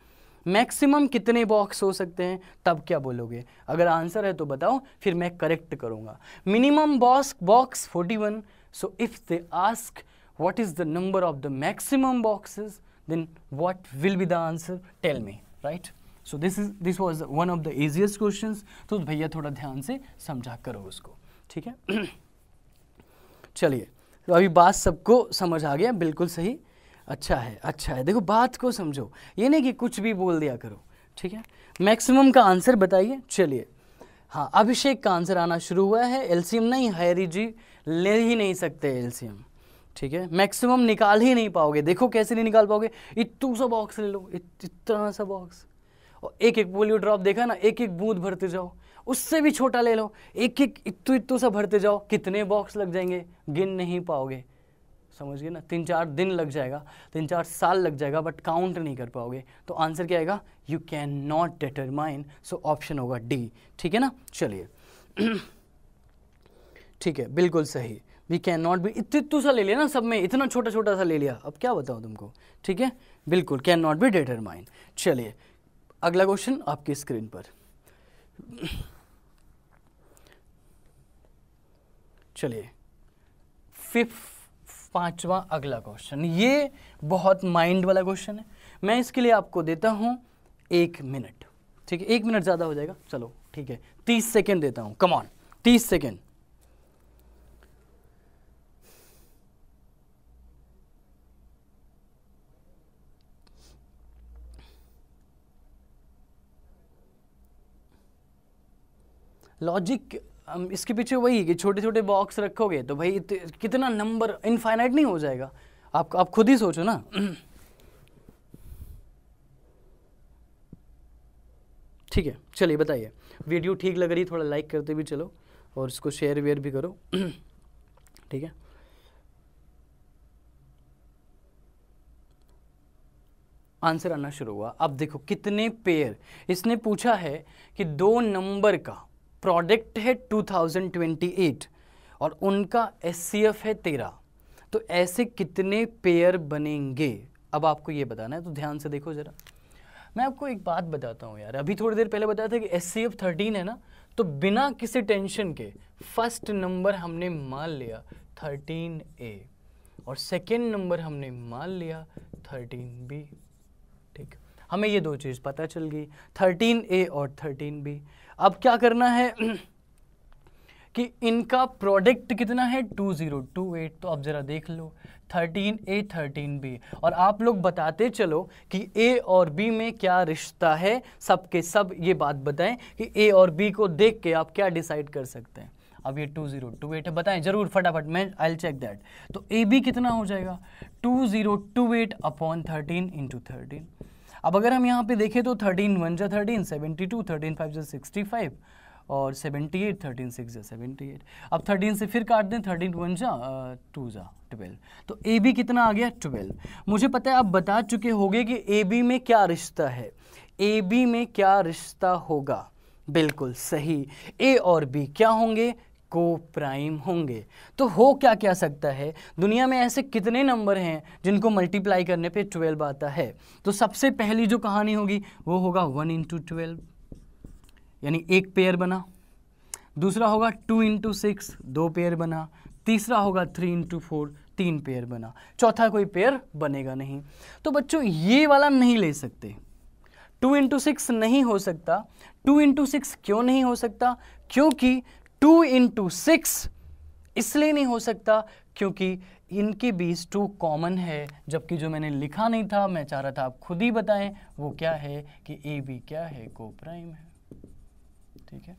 मैक्सिमम कितने बॉक्स हो सकते हैं तब क्या बोलोगे अगर आंसर है तो बताओ फिर मैं करेक्ट करूंगा minimum box box one so if they ask what is the number of the maximum boxes then what will be the answer tell me right so this is this was one of the easiest question तो भैया थोड़ा ध्यान से समझा करो उसको ठीक है चलिए तो अभी बात सबको समझ आ गया बिल्कुल सही अच्छा है अच्छा है देखो बात को समझो ये नहीं कि कुछ भी बोल दिया करो ठीक है मैक्सिमम का आंसर बताइए चलिए हाँ अभिषेक का आंसर आना शुरू हुआ है एलसीएम नहीं हैरी जी ले ही नहीं सकते एलसीएम ठीक है मैक्सिमम निकाल ही नहीं पाओगे देखो कैसे नहीं निकाल पाओगे इतू सा बॉक्स ले लो इत, इतना सा बॉक्स और एक एक पोलियो ड्रॉप देखा ना एक एक बूंद भरते जाओ उससे भी छोटा ले लो एक एक इतू इतू सा भरते जाओ कितने बॉक्स लग जाएंगे गिन नहीं पाओगे समझ गए ना तीन चार दिन लग जाएगा तीन चार साल लग जाएगा बट काउंट नहीं कर पाओगे तो आंसर क्या आएगा you can not determine so option होगा डी ठीक है ना चलिए ठीक है बिल्कुल सही वी कैन नॉट बी इतू सा ले लिया ना सब में इतना छोटा छोटा सा ले लिया अब क्या बताऊँ तुमको ठीक है बिल्कुल कैन नॉट बी डिटरमाइन चलिए अगला क्वेश्चन आपकी स्क्रीन पर चलिए फिफ्थ पांचवा अगला क्वेश्चन ये बहुत माइंड वाला क्वेश्चन है मैं इसके लिए आपको देता हूं एक मिनट ठीक है एक मिनट ज़्यादा हो जाएगा चलो ठीक है तीस सेकेंड देता हूं कमॉन तीस सेकेंड लॉजिक इसके पीछे वही कि छोटे छोटे बॉक्स रखोगे तो भाई कितना नंबर इनफाइनाइट नहीं हो जाएगा आप आप खुद ही सोचो ना ठीक है चलिए बताइए वीडियो ठीक लग रही थोड़ा लाइक करते भी चलो और इसको शेयर वेयर भी करो ठीक है आंसर आना शुरू हुआ अब देखो कितने पेयर इसने पूछा है कि दो नंबर का प्रोडक्ट है 2028 और उनका एस है तेरह तो ऐसे कितने पेयर बनेंगे अब आपको ये बताना है तो ध्यान से देखो ज़रा मैं आपको एक बात बताता हूँ यार अभी थोड़ी देर पहले बताया था कि एस सी एफ थर्टीन है ना तो बिना किसी टेंशन के फर्स्ट नंबर हमने मान लिया थर्टीन ए और सेकेंड नंबर हमने मान लिया थर्टीन बी ठीक हमें ये दो चीज़ पता चल गई थर्टीन ए और थर्टीन बी अब क्या करना है कि इनका प्रोडक्ट कितना है टू ज़ीरो टू एट तो आप ज़रा देख लो थर्टीन ए थर्टीन बी और आप लोग बताते चलो कि ए और बी में क्या रिश्ता है सबके सब ये बात बताएं कि ए और बी को देख के आप क्या डिसाइड कर सकते हैं अब ये टू ज़ीरो टू एट है बताएं ज़रूर फटाफट मैं आई चेक दैट तो ए बी कितना हो जाएगा two zero two eight upon thirteen into thirteen अब अगर हम यहाँ पे देखें तो थर्टीन वन जो thirteen seventy two thirteen five जो सिक्सटी फाइव और सेवेंटी एट थर्टीन सिक्स जो सेवेंटी एट अब थर्टीन से फिर काट दें थर्टीन वन जा टू जा ट्वेल्व तो ए बी कितना आ गया ट्वेल्व मुझे पता है आप बता चुके होंगे कि ए बी में क्या रिश्ता है ए बी में क्या रिश्ता होगा बिल्कुल सही ए और बी क्या होंगे को प्राइम होंगे तो हो क्या क्या सकता है दुनिया में ऐसे कितने नंबर हैं जिनको मल्टीप्लाई करने पे ट्वेल्व आता है तो सबसे पहली जो कहानी होगी वो होगा वन इंटू ट्वेल्व यानी एक पेयर बना दूसरा होगा टू इंटू सिक्स दो पेयर बना तीसरा होगा थ्री इंटू फोर तीन पेयर बना चौथा कोई पेयर बनेगा नहीं तो बच्चों ये वाला नहीं ले सकते टू इंटू सिक्स नहीं हो सकता टू इंटू सिक्स क्यों नहीं हो सकता क्योंकि टू इंटू सिक्स इसलिए नहीं हो सकता क्योंकि इनके बीच टू कॉमन है जबकि जो मैंने लिखा नहीं था मैं चाह रहा था आप खुद ही बताएं वो क्या है कि ए बी क्या है को प्राइम है ठीक है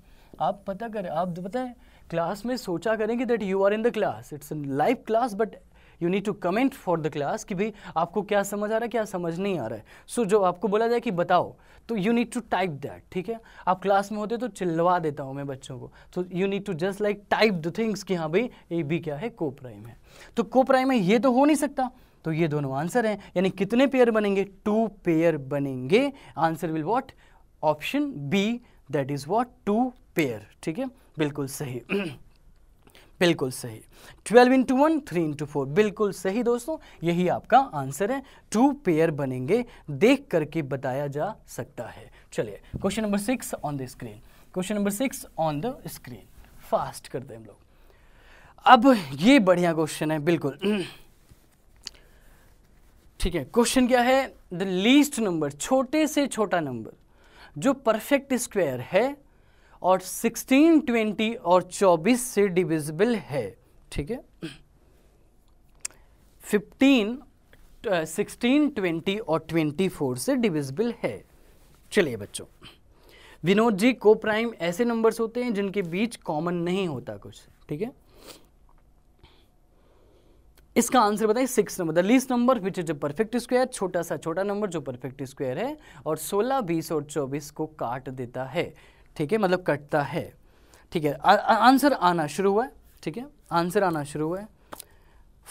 आप पता करें आप बताएं क्लास में सोचा करें कि that you are in the class it's live class but you need to comment for the class कि भाई आपको क्या समझ आ रहा है क्या समझ नहीं आ रहा है सो so, जो आपको बोला जाए कि बताओ तो you need to type that ठीक है आप क्लास में होते तो चिल्लवा देता हूँ मैं बच्चों को तो you need to just like type the things कि हाँ भाई ए बी क्या है को प्राइम है तो को प्राइम है ये तो हो नहीं सकता तो ये दोनों आंसर हैं यानी कितने पेयर बनेंगे टू पेयर बनेंगे answer will what option be that is what two pair ठीक है बिल्कुल सही बिल्कुल सही twelve into one three into four बिल्कुल सही दोस्तों यही आपका आंसर है टू पेयर बनेंगे देख करके बताया जा सकता है चलिए question number six on the screen question number six on the screen fast कर दें हम लोग अब ये बढ़िया क्वेश्चन है बिल्कुल ठीक है क्वेश्चन क्या है द लीस्ट नंबर छोटे से छोटा नंबर जो परफेक्ट स्क्वायर है और 16, 20 और 24 से डिविजिबल है ठीक है 15, सिक्सटीन ट्वेंटी और ट्वेंटी फोर से डिविजिबल है चलिए बच्चों विनोद जी को प्राइम ऐसे नंबर्स होते हैं जिनके बीच कॉमन नहीं होता कुछ ठीक है इसका आंसर बताइए six number the least number which is a perfect square छोटा सा छोटा नंबर जो परफेक्ट स्क्वायर है और सोलह बीस और चौबीस को काट देता है ठीक है मतलब कटता है ठीक है आंसर आना शुरू हुआ है ठीक है आंसर आना शुरू हुआ है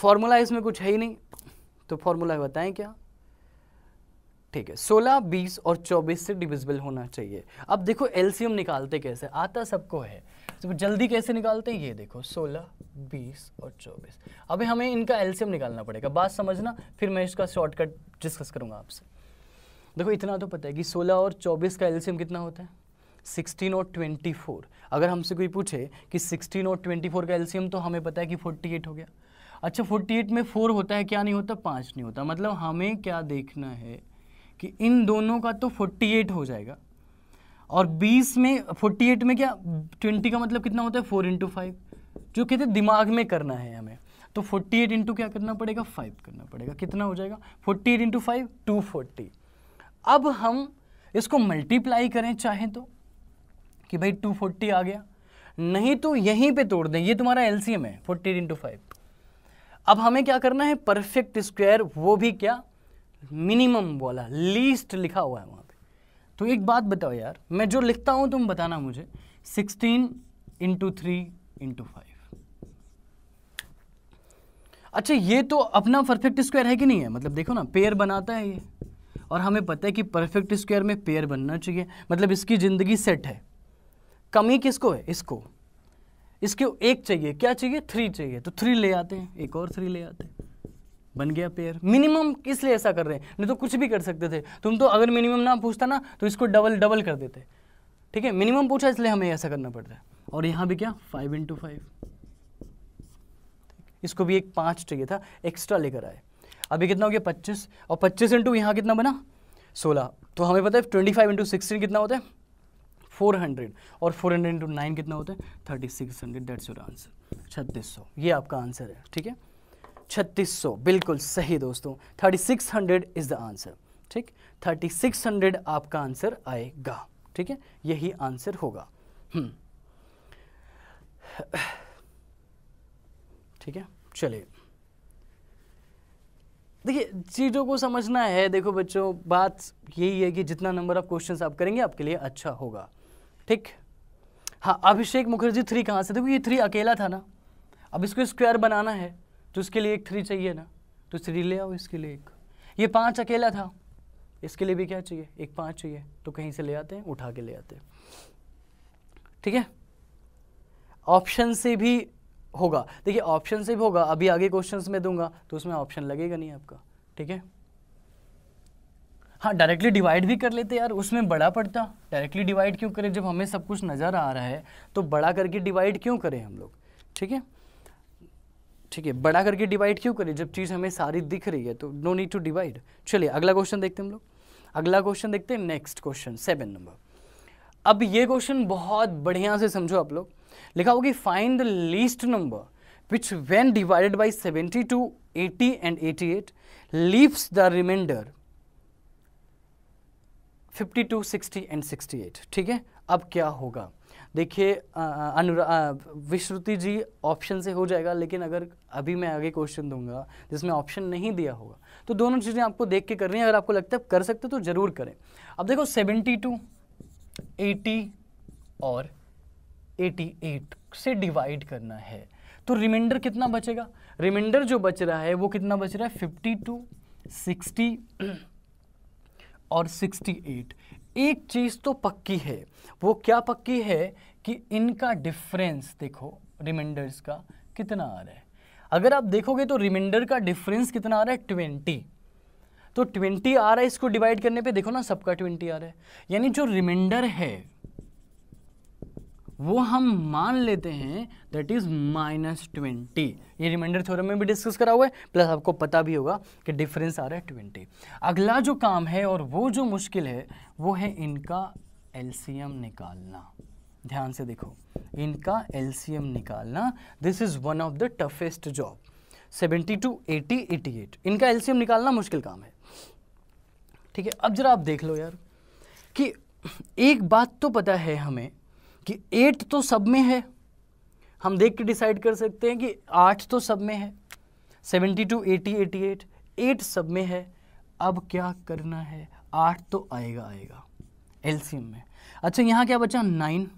फॉर्मूला इसमें कुछ है ही नहीं तो फॉर्मूला बताएं क्या ठीक है 16, 20 और 24 से डिविजिबल होना चाहिए अब देखो एलसीएम निकालते कैसे आता सबको है तो जल्दी कैसे निकालते हैं ये देखो 16, 20 और 24 अभी हमें इनका एलसीएम निकालना पड़ेगा बात समझना फिर मैं इसका शॉर्टकट डिस्कस करूँगा आपसे देखो इतना तो पता है कि 16 और 24 का एलसीएम कितना होता है 16 और 24 अगर हमसे कोई पूछे कि 16 और 24 का एलसीएम तो हमें पता है कि 48 हो गया अच्छा 48 में 4 होता है क्या नहीं होता पाँच नहीं होता मतलब हमें क्या देखना है कि इन दोनों का तो 48 हो जाएगा और 20 में 48 में क्या 20 का मतलब कितना होता है 4 इंटू फाइव जो कहते हैं दिमाग में करना है हमें तो 48 एट इंटू क्या करना पड़ेगा 5 करना पड़ेगा कितना हो जाएगा 48 एट इंटू फाइव टू अब हम इसको मल्टीप्लाई करें चाहें तो कि भाई 240 आ गया नहीं तो यहीं पे तोड़ दें ये तुम्हारा एलसीएम है फोर्टीन इंटू फाइव अब हमें क्या करना है परफेक्ट स्क्वायर वो भी क्या मिनिमम वाला लीस्ट लिखा हुआ है वहाँ पे तो एक बात बताओ यार मैं जो लिखता हूँ तुम बताना मुझे 16 इंटू थ्री इंटू फाइव अच्छा ये तो अपना परफेक्ट स्क्वायर है कि नहीं है मतलब देखो ना पेयर बनाता है ये और हमें पता है कि परफेक्ट स्क्वायर में पेयर बनना चाहिए मतलब इसकी ज़िंदगी सेट है कमी किसको है इसको इसके एक चाहिए क्या चाहिए थ्री चाहिए तो थ्री ले आते हैं एक और थ्री ले आते हैं बन गया पेयर मिनिमम किस लिए ऐसा कर रहे हैं नहीं तो कुछ भी कर सकते थे तुम तो अगर मिनिमम ना पूछता ना तो इसको डबल डबल कर देते ठीक है मिनिमम पूछा इसलिए हमें ऐसा करना पड़ता है और यहाँ भी क्या फाइव इंटू फाइव इसको भी एक पाँच चाहिए था एक्स्ट्रा लेकर आए अभी कितना हो गया पच्चीस और पच्चीस इंटू यहाँ कितना बना सोलह तो हमें पता है ट्वेंटी फाइव इंटू सिक्सटीन कितना होता है फोर हंड्रेड और फोर हंड्रेड इंटू नाइन कितना होता है thirty six hundred that's your answer छत्तीस सौ ये आपका आंसर है ठीक है छत्तीस सौ बिल्कुल सही दोस्तों thirty six hundred is the answer ठीक थर्टी सिक्स हंड्रेड आपका आंसर आएगा ठीक है यही आंसर होगा हम्म। ठीक है चलिए देखिए चीज़ों को समझना है देखो बच्चों बात यही है कि जितना नंबर ऑफ क्वेश्चंस आप करेंगे आपके लिए अच्छा होगा ठीक हाँ अभिषेक मुखर्जी थ्री कहाँ से देखो ये थ्री अकेला था ना अब इसको स्क्वायर बनाना है तो इसके लिए एक थ्री चाहिए ना तो थ्री ले आओ इसके लिए एक ये पाँच अकेला था इसके लिए भी क्या चाहिए एक पाँच चाहिए तो कहीं से ले आते हैं उठा के ले आते हैं ठीक है ऑप्शन से भी होगा देखिए ऑप्शन से भी होगा अभी आगे क्वेश्चंस में दूंगा तो उसमें ऑप्शन लगेगा नहीं आपका ठीक है हाँ डायरेक्टली डिवाइड भी कर लेते यार उसमें बड़ा पड़ता डायरेक्टली डिवाइड क्यों करें जब हमें सब कुछ नज़र आ रहा है तो बड़ा करके डिवाइड क्यों करें हम लोग ठीक है ठीक है बड़ा करके डिवाइड क्यों करें जब चीज़ हमें सारी दिख रही है तो नो नीड टू डिवाइड चलिए अगला क्वेश्चन देखते हैं हम लोग अगला क्वेश्चन देखते हैं नेक्स्ट क्वेश्चन सेवन नंबर अब ये क्वेश्चन बहुत बढ़िया से समझो आप लोग लिखा होगी find the least number which when divided by seventy two eighty and eighty eight leaves the remainder fifty two sixty and sixty eight ठीक है अब क्या होगा देखिए अनुरा विश्रुति जी ऑप्शन से हो जाएगा लेकिन अगर अभी मैं आगे क्वेश्चन दूंगा जिसमें ऑप्शन नहीं दिया होगा तो दोनों चीज़ें आपको देख के करनी है अगर आपको लगता है कर सकते तो ज़रूर करें अब देखो सेवेंटी टू एटी और एटी एट से डिवाइड करना है तो रिमाइंडर कितना बचेगा रिमाइंडर जो बच रहा है वो कितना बच रहा है फिफ्टी टू सिक्सटी और 68 एक चीज़ तो पक्की है वो क्या पक्की है कि इनका डिफरेंस देखो रिमाइंडर्स का कितना आ रहा है अगर आप देखोगे तो रिमाइंडर का डिफरेंस कितना आ रहा है ट्वेंटी तो ट्वेंटी आ रहा है इसको डिवाइड करने पे देखो ना सबका ट्वेंटी आ रहा है यानी जो रिमाइंडर है वो हम मान लेते हैं दैट इज़ माइनस ट्वेंटी ये रिमाइंडर थ्योरम में भी डिस्कस करा हुआ है प्लस आपको पता भी होगा कि डिफरेंस आ रहा है ट्वेंटी अगला जो काम है और वो जो मुश्किल है वो है इनका एलसीएम निकालना ध्यान से देखो इनका एलसीएम निकालना this is one of the toughest job seventy two eighty eighty eight इनका एलसीएम निकालना मुश्किल काम है ठीक है अब जरा आप देख लो यार कि एक बात तो पता है हमें कि एट तो सब में है हम देख के डिसाइड कर सकते हैं कि आठ तो सब में है seventy two eighty eighty eight eight सब में है अब क्या करना है आठ तो आएगा आएगा एलसीएम में अच्छा यहाँ क्या बचा नाइन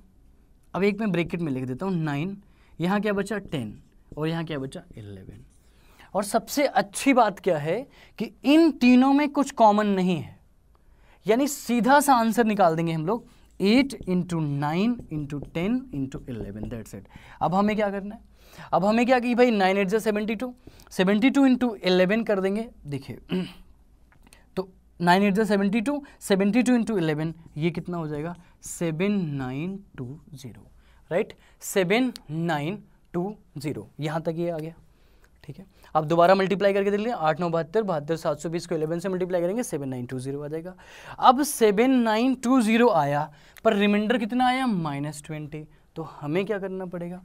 अब एक मैं ब्रेकेट में लिख देता हूँ नाइन यहाँ क्या बचा टेन और यहाँ क्या बचा एलेवन और सबसे अच्छी बात क्या है कि इन तीनों में कुछ कॉमन नहीं है यानी सीधा सा आंसर निकाल देंगे हम लोग eight into nine into ten into eleven that set अब हमें क्या करना है अब हमें क्या कि भाई नाइन एट जो seventy two seventy two into eleven कर देंगे देखिए तो नाइन एट जो seventy two seventy two into eleven ये कितना हो जाएगा seven nine two zero right seven nine two zero यहाँ तक ये आ गया ठीक है आप दोबारा मल्टीप्लाई करके देख लें आठ नौ बहत्तर बहत्तर सात सौ बीस को इलेवन से मल्टीप्लाई करेंगे सेवन नाइन टू जीरो आ जाएगा अब सेवन नाइन टू जीरो आया पर रिमाइंडर कितना आया माइनस ट्वेंटी तो हमें क्या करना पड़ेगा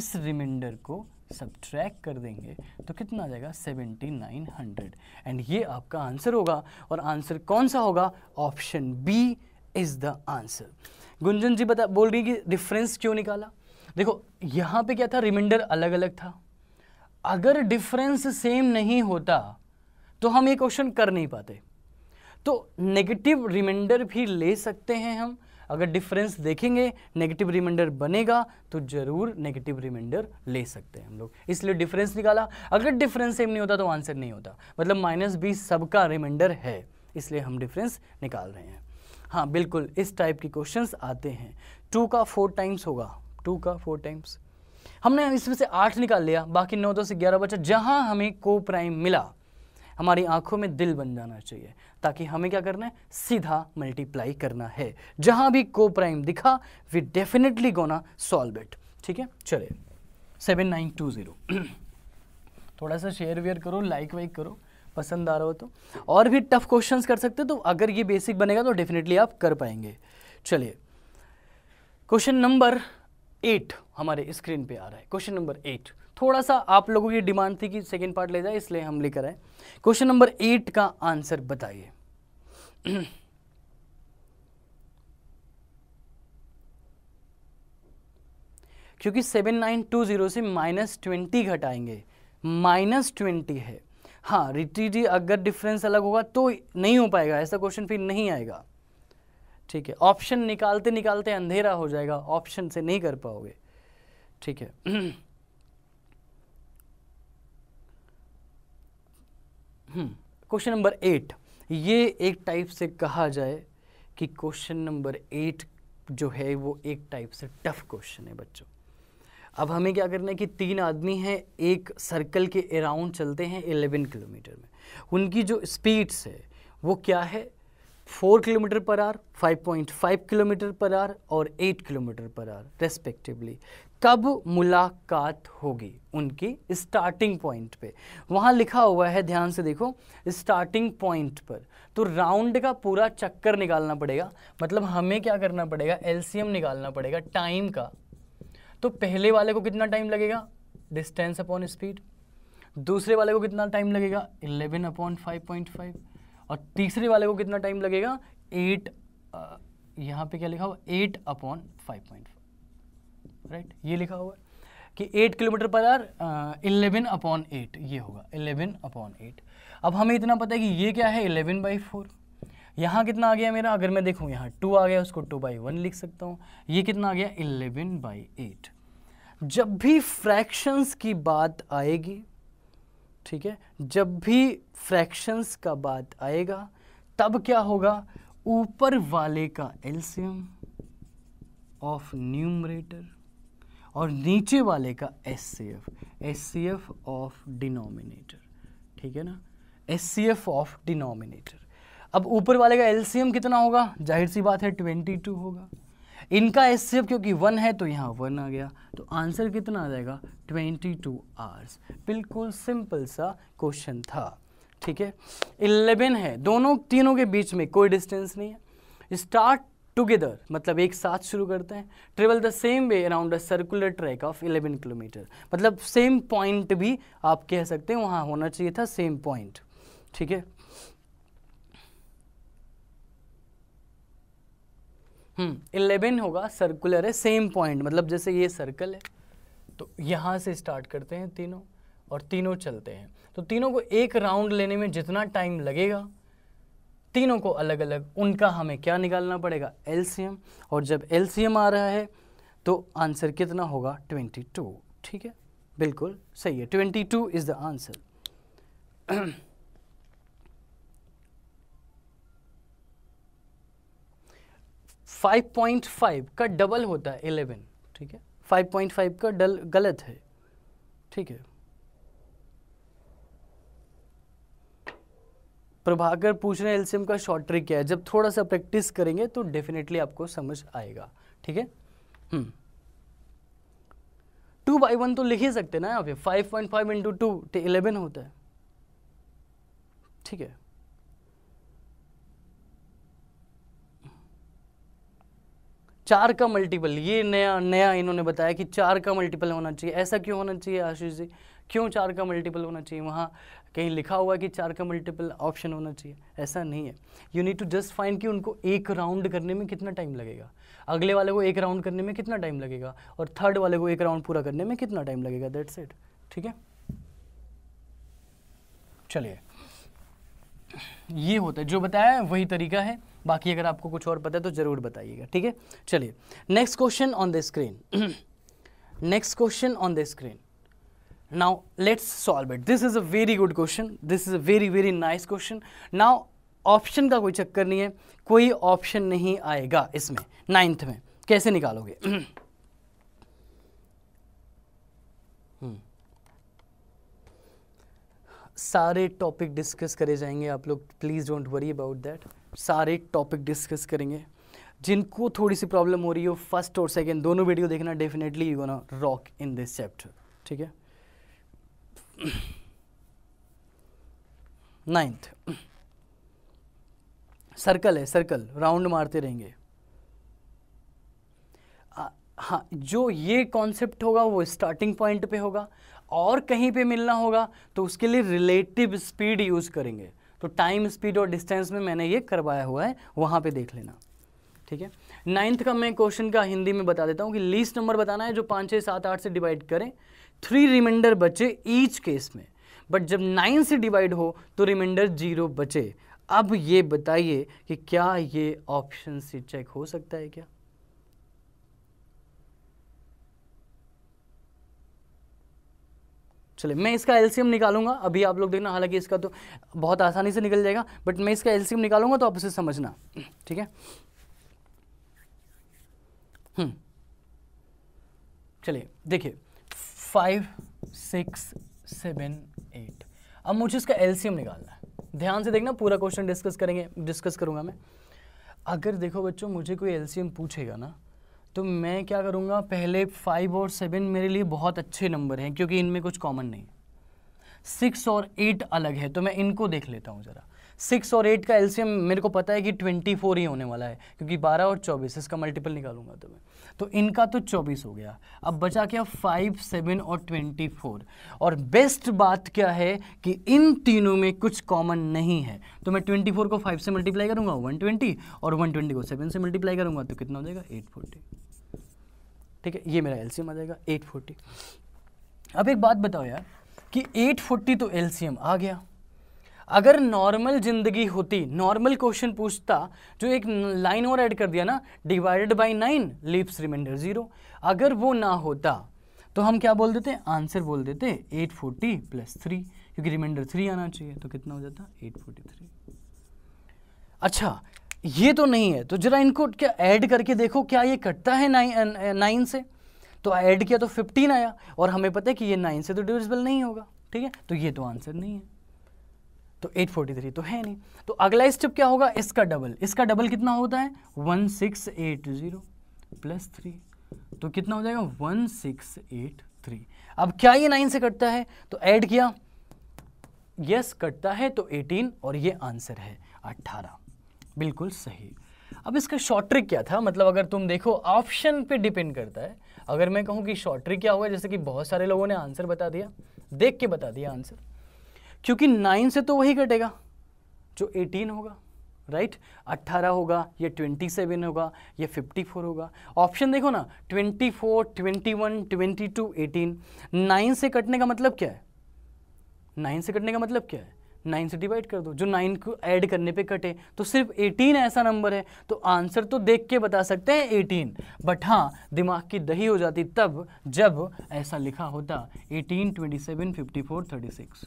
इस रिमाइंडर को सब ट्रैक कर देंगे तो कितना आ जाएगा सेवेंटी नाइन हंड्रेड एंड ये आपका आंसर होगा और आंसर कौन सा होगा option B is the answer Gunjan ji बता बोल रही कि डिफरेंस क्यों निकाला देखो यहाँ पे क्या था रिमाइंडर अलग अलग था अगर डिफरेंस सेम नहीं होता तो हम ये क्वेश्चन कर नहीं पाते तो नेगेटिव रिमाइंडर भी ले सकते हैं हम अगर डिफरेंस देखेंगे नेगेटिव रिमाइंडर बनेगा तो ज़रूर नेगेटिव रिमाइंडर ले सकते हैं हम लोग इसलिए डिफरेंस निकाला अगर डिफरेंस सेम नहीं होता तो आंसर नहीं होता मतलब माइनस बी सबका रिमाइंडर है इसलिए हम डिफरेंस निकाल रहे हैं हाँ बिल्कुल इस टाइप के क्वेश्चंस आते हैं टू का फोर टाइम्स होगा टू का फोर टाइम्स हमने इसमें से आठ निकाल लिया बाकी नौ दो से ग्यारह बचा जहाँ हमें को प्राइम मिला हमारी आंखों में दिल बन जाना चाहिए ताकि हमें क्या करना है सीधा मल्टीप्लाई करना है जहां भी को प्राइम दिखा we definitely gonna solve it ठीक है चले सेवन नाइन टू ज़ीरो थोड़ा सा शेयर वेयर करो लाइक वाइक करो पसंद आ रहा हो तो और भी टफ क्वेश्चंस कर सकते हो तो अगर ये बेसिक बनेगा तो डेफिनेटली आप कर पाएंगे चलिए क्वेश्चन नंबर एट हमारे स्क्रीन पे आ रहा है क्वेश्चन नंबर एट थोड़ा सा आप लोगों की डिमांड थी कि सेकेंड पार्ट ले जाए इसलिए हम लेकर आए क्वेश्चन नंबर एट का आंसर बताइए क्योंकि सेवन नाइन टू जीरो से माइनस ट्वेंटी घटाएंगे माइनस ट्वेंटी है हाँ रिटी जी अगर डिफरेंस अलग होगा तो नहीं हो पाएगा ऐसा क्वेश्चन फिर नहीं आएगा ठीक है ऑप्शन निकालते निकालते अंधेरा हो जाएगा ऑप्शन से नहीं कर पाओगे ठीक है हम्म। क्वेश्चन नंबर एट ये एक टाइप से कहा जाए कि क्वेश्चन नंबर एट जो है वो एक टाइप से टफ क्वेश्चन है बच्चों अब हमें क्या करना है कि तीन आदमी हैं एक सर्कल के अराउंड चलते हैं इलेवन किलोमीटर में उनकी जो स्पीड्स है वो क्या है four kilometre per hour five point five kilometre per hour और eight kilometre per hour respectively कब मुलाकात होगी उनकी स्टार्टिंग पॉइंट पे वहाँ लिखा हुआ है ध्यान से देखो स्टार्टिंग पॉइंट पर तो राउंड का पूरा चक्कर निकालना पड़ेगा मतलब हमें क्या करना पड़ेगा एलसीएम निकालना पड़ेगा टाइम का तो पहले वाले को कितना टाइम लगेगा डिस्टेंस अपॉन स्पीड दूसरे वाले को कितना टाइम लगेगा इलेवन अपॉन फाइव और तीसरे वाले को कितना टाइम लगेगा एट uh, यहाँ पर क्या लिखा हुआ एट अपॉन फाइव राइट ये लिखा हुआ है कि eight kilometre per hour eleven upon eight ये होगा इलेवन अपॉन एट अब हमें इतना पता है कि ये क्या है इलेवन बाई फोर यहाँ कितना आ गया मेरा अगर मैं देखूँ यहाँ टू आ गया उसको टू बाई वन लिख सकता हूँ ये कितना आ गया इलेवन बाई एट जब भी फ्रैक्शंस की बात आएगी ठीक है जब भी फ्रैक्शंस का बात आएगा तब क्या होगा ऊपर वाले का एल्सियम ऑफ न्यूमरेटर और नीचे वाले का S C F S C F of denominator ठीक है ना S C F of denominator अब ऊपर वाले का एल सी एम कितना होगा जाहिर सी बात है ट्वेंटी टू होगा इनका एस सी एफ क्योंकि वन है तो यहाँ वन आ गया तो आंसर कितना आ जाएगा ट्वेंटी टू आवर्स बिल्कुल सिंपल सा क्वेश्चन था ठीक है इलेवन है दोनों तीनों के बीच में कोई डिस्टेंस नहीं है स्टार्ट टुगेदर मतलब एक साथ शुरू करते हैं travel the same way around a circular track of 11 kilometre मतलब सेम पॉइंट भी आप कह सकते हैं वहां होना चाहिए था सेम पॉइंट ठीक है इलेवन हम्म, होगा सर्कुलर है सेम पॉइंट मतलब जैसे ये सर्कल है तो यहां से स्टार्ट करते हैं तीनों और तीनों चलते हैं तो तीनों को एक राउंड लेने में जितना टाइम लगेगा तीनों को अलग अलग उनका हमें क्या निकालना पड़ेगा एलसीएम और जब एलसीएम आ रहा है तो आंसर कितना होगा 22 ठीक है बिल्कुल सही है 22 is the answer five point five का डबल होता है इलेवन ठीक है फाइव पॉइंट फाइव का डल गलत है ठीक है प्रभाकर पूछ रहे हैं एलसीएम का शॉर्ट ट्रिक क्या है जब थोड़ा सा प्रैक्टिस करेंगे तो डेफिनेटली आपको समझ आएगा ठीक है टू बाई वन तो लिख ही सकते ना यहाँ पे five point five into two eleven होता है ठीक है चार का मल्टीपल ये नया नया इन्होंने बताया कि चार का मल्टीपल होना चाहिए ऐसा क्यों होना चाहिए आशीष जी क्यों चार का मल्टीपल होना चाहिए वहाँ कहीं लिखा हुआ है कि चार का मल्टीपल ऑप्शन होना चाहिए ऐसा नहीं है you need to just find कि उनको एक राउंड करने में कितना टाइम लगेगा अगले वाले को एक राउंड करने में कितना टाइम लगेगा और थर्ड वाले को एक राउंड पूरा करने में कितना टाइम लगेगा दैट्स इट ठीक है चलिए ये होता है जो बताया वही तरीका है बाकी अगर आपको कुछ और पता है तो ज़रूर बताइएगा ठीक है चलिए next question on the screen next question on the screen now let's solve it this is a very good question this is a very very nice question now option का कोई चक्कर नहीं है कोई ऑप्शन नहीं आएगा इसमें नाइन्थ में कैसे निकालोगे हम्म। सारे टॉपिक डिस्कस करे जाएंगे आप लोग please don't worry about that सारे टॉपिक डिस्कस करेंगे जिनको थोड़ी सी प्रॉब्लम हो रही हो फर्स्ट और सेकेंड दोनों वीडियो देखना definitely you gonna rock in this chapter ठीक है नाइन्थ सर्कल है सर्कल राउंड मारते रहेंगे हाँ जो ये कॉन्सेप्ट होगा वो स्टार्टिंग पॉइंट पे होगा और कहीं पे मिलना होगा तो उसके लिए रिलेटिव स्पीड यूज़ करेंगे तो टाइम स्पीड और डिस्टेंस में मैंने ये करवाया हुआ है वहाँ पे देख लेना ठीक है नाइन्थ का मैं क्वेश्चन का हिंदी में बता देता हूँ कि लीस्ट नंबर बताना है जो पाँच छः सात आठ से डिवाइड करें थ्री रिमाइंडर बचे ईच केस में बट जब नाइन से डिवाइड हो तो रिमाइंडर जीरो बचे अब ये बताइए कि क्या ये ऑप्शन से चेक हो सकता है क्या चलिए मैं इसका एलसीएम निकालूंगा अभी आप लोग देखना हालांकि इसका तो बहुत आसानी से निकल जाएगा बट मैं इसका एलसीएम निकालूंगा तो आप उसे समझना ठीक है हम्म। चलिए देखिए फाइव सिक्स सेवन एट अब मुझे इसका एलसीएम निकालना है ध्यान से देखना पूरा क्वेश्चन डिस्कस करेंगे डिस्कस करूँगा मैं अगर देखो बच्चों मुझे कोई एलसीएम पूछेगा ना तो मैं क्या करूँगा पहले फाइव और सेवन मेरे लिए बहुत अच्छे नंबर हैं क्योंकि इनमें कुछ कॉमन नहीं सिक्स और एट अलग है तो मैं इनको देख लेता हूँ ज़रा सिक्स और एट का एलसीएम मेरे को पता है कि ट्वेंटी फोर ही होने वाला है क्योंकि बारह और चौबीस इसका मल्टीपल निकालूंगा तो मैं तो इनका तो चौबीस हो गया अब बचा क्या फाइव सेवन और ट्वेंटी फोर और बेस्ट बात क्या है कि इन तीनों में कुछ कॉमन नहीं है तो मैं ट्वेंटी फोर को फाइव से मल्टीप्लाई करूँगा वन ट्वेंटी और वन ट्वेंटी को सेवन से मल्टीप्लाई करूँगा तो कितना हो जाएगा एट फोर्टी ठीक है ये मेरा एलसीएम आ जाएगा एट फोर्टी अब एक बात बताओ यार कि एट फोर्टी तो एलसीएम आ गया अगर नॉर्मल जिंदगी होती नॉर्मल क्वेश्चन पूछता जो एक लाइन और ऐड कर दिया ना divided by nine leaves remainder zero अगर वो ना होता तो हम क्या बोल देते आंसर बोल देते एट फोर्टी प्लस थ्री क्योंकि रिमाइंडर थ्री आना चाहिए तो कितना हो जाता एट फोर्टी थ्री अच्छा ये तो नहीं है तो जरा इनको क्या ऐड करके देखो क्या ये कटता है नाइन नाइन से तो ऐड किया तो फिफ्टीन आया और हमें पता है कि ये नाइन से तो डिविजिबल नहीं होगा ठीक है तो ये तो आंसर नहीं है तो 843 तो है नहीं तो अगला स्टेप क्या होगा इसका डबल इसका डबल कितना होता है 1680 प्लस थ्री तो कितना हो जाएगा 1683 अब क्या ये नाइन से कटता है तो ऐड किया यस yes, कटता है तो 18 और ये आंसर है 18 बिल्कुल सही अब इसका शॉर्ट ट्रिक क्या था मतलब अगर तुम देखो ऑप्शन पे डिपेंड करता है अगर मैं कहूँ कि शॉर्ट ट्रिक क्या होगा जैसे कि बहुत सारे लोगों ने आंसर बता दिया देख के बता दिया आंसर क्योंकि नाइन से तो वही कटेगा जो एटीन होगा राइट अट्ठारह होगा या ट्वेंटी सेवन होगा या फिफ्टी फोर होगा ऑप्शन देखो ना twenty four twenty one twenty two eighteen nine से कटने का मतलब क्या है नाइन से कटने का मतलब क्या है नाइन से डिवाइड कर दो जो नाइन को ऐड करने पे कटे तो सिर्फ एटीन ऐसा नंबर है तो आंसर तो देख के बता सकते हैं एटीन बट हाँ दिमाग की दही हो जाती तब जब ऐसा लिखा होता eighteen twenty seven fifty four thirty six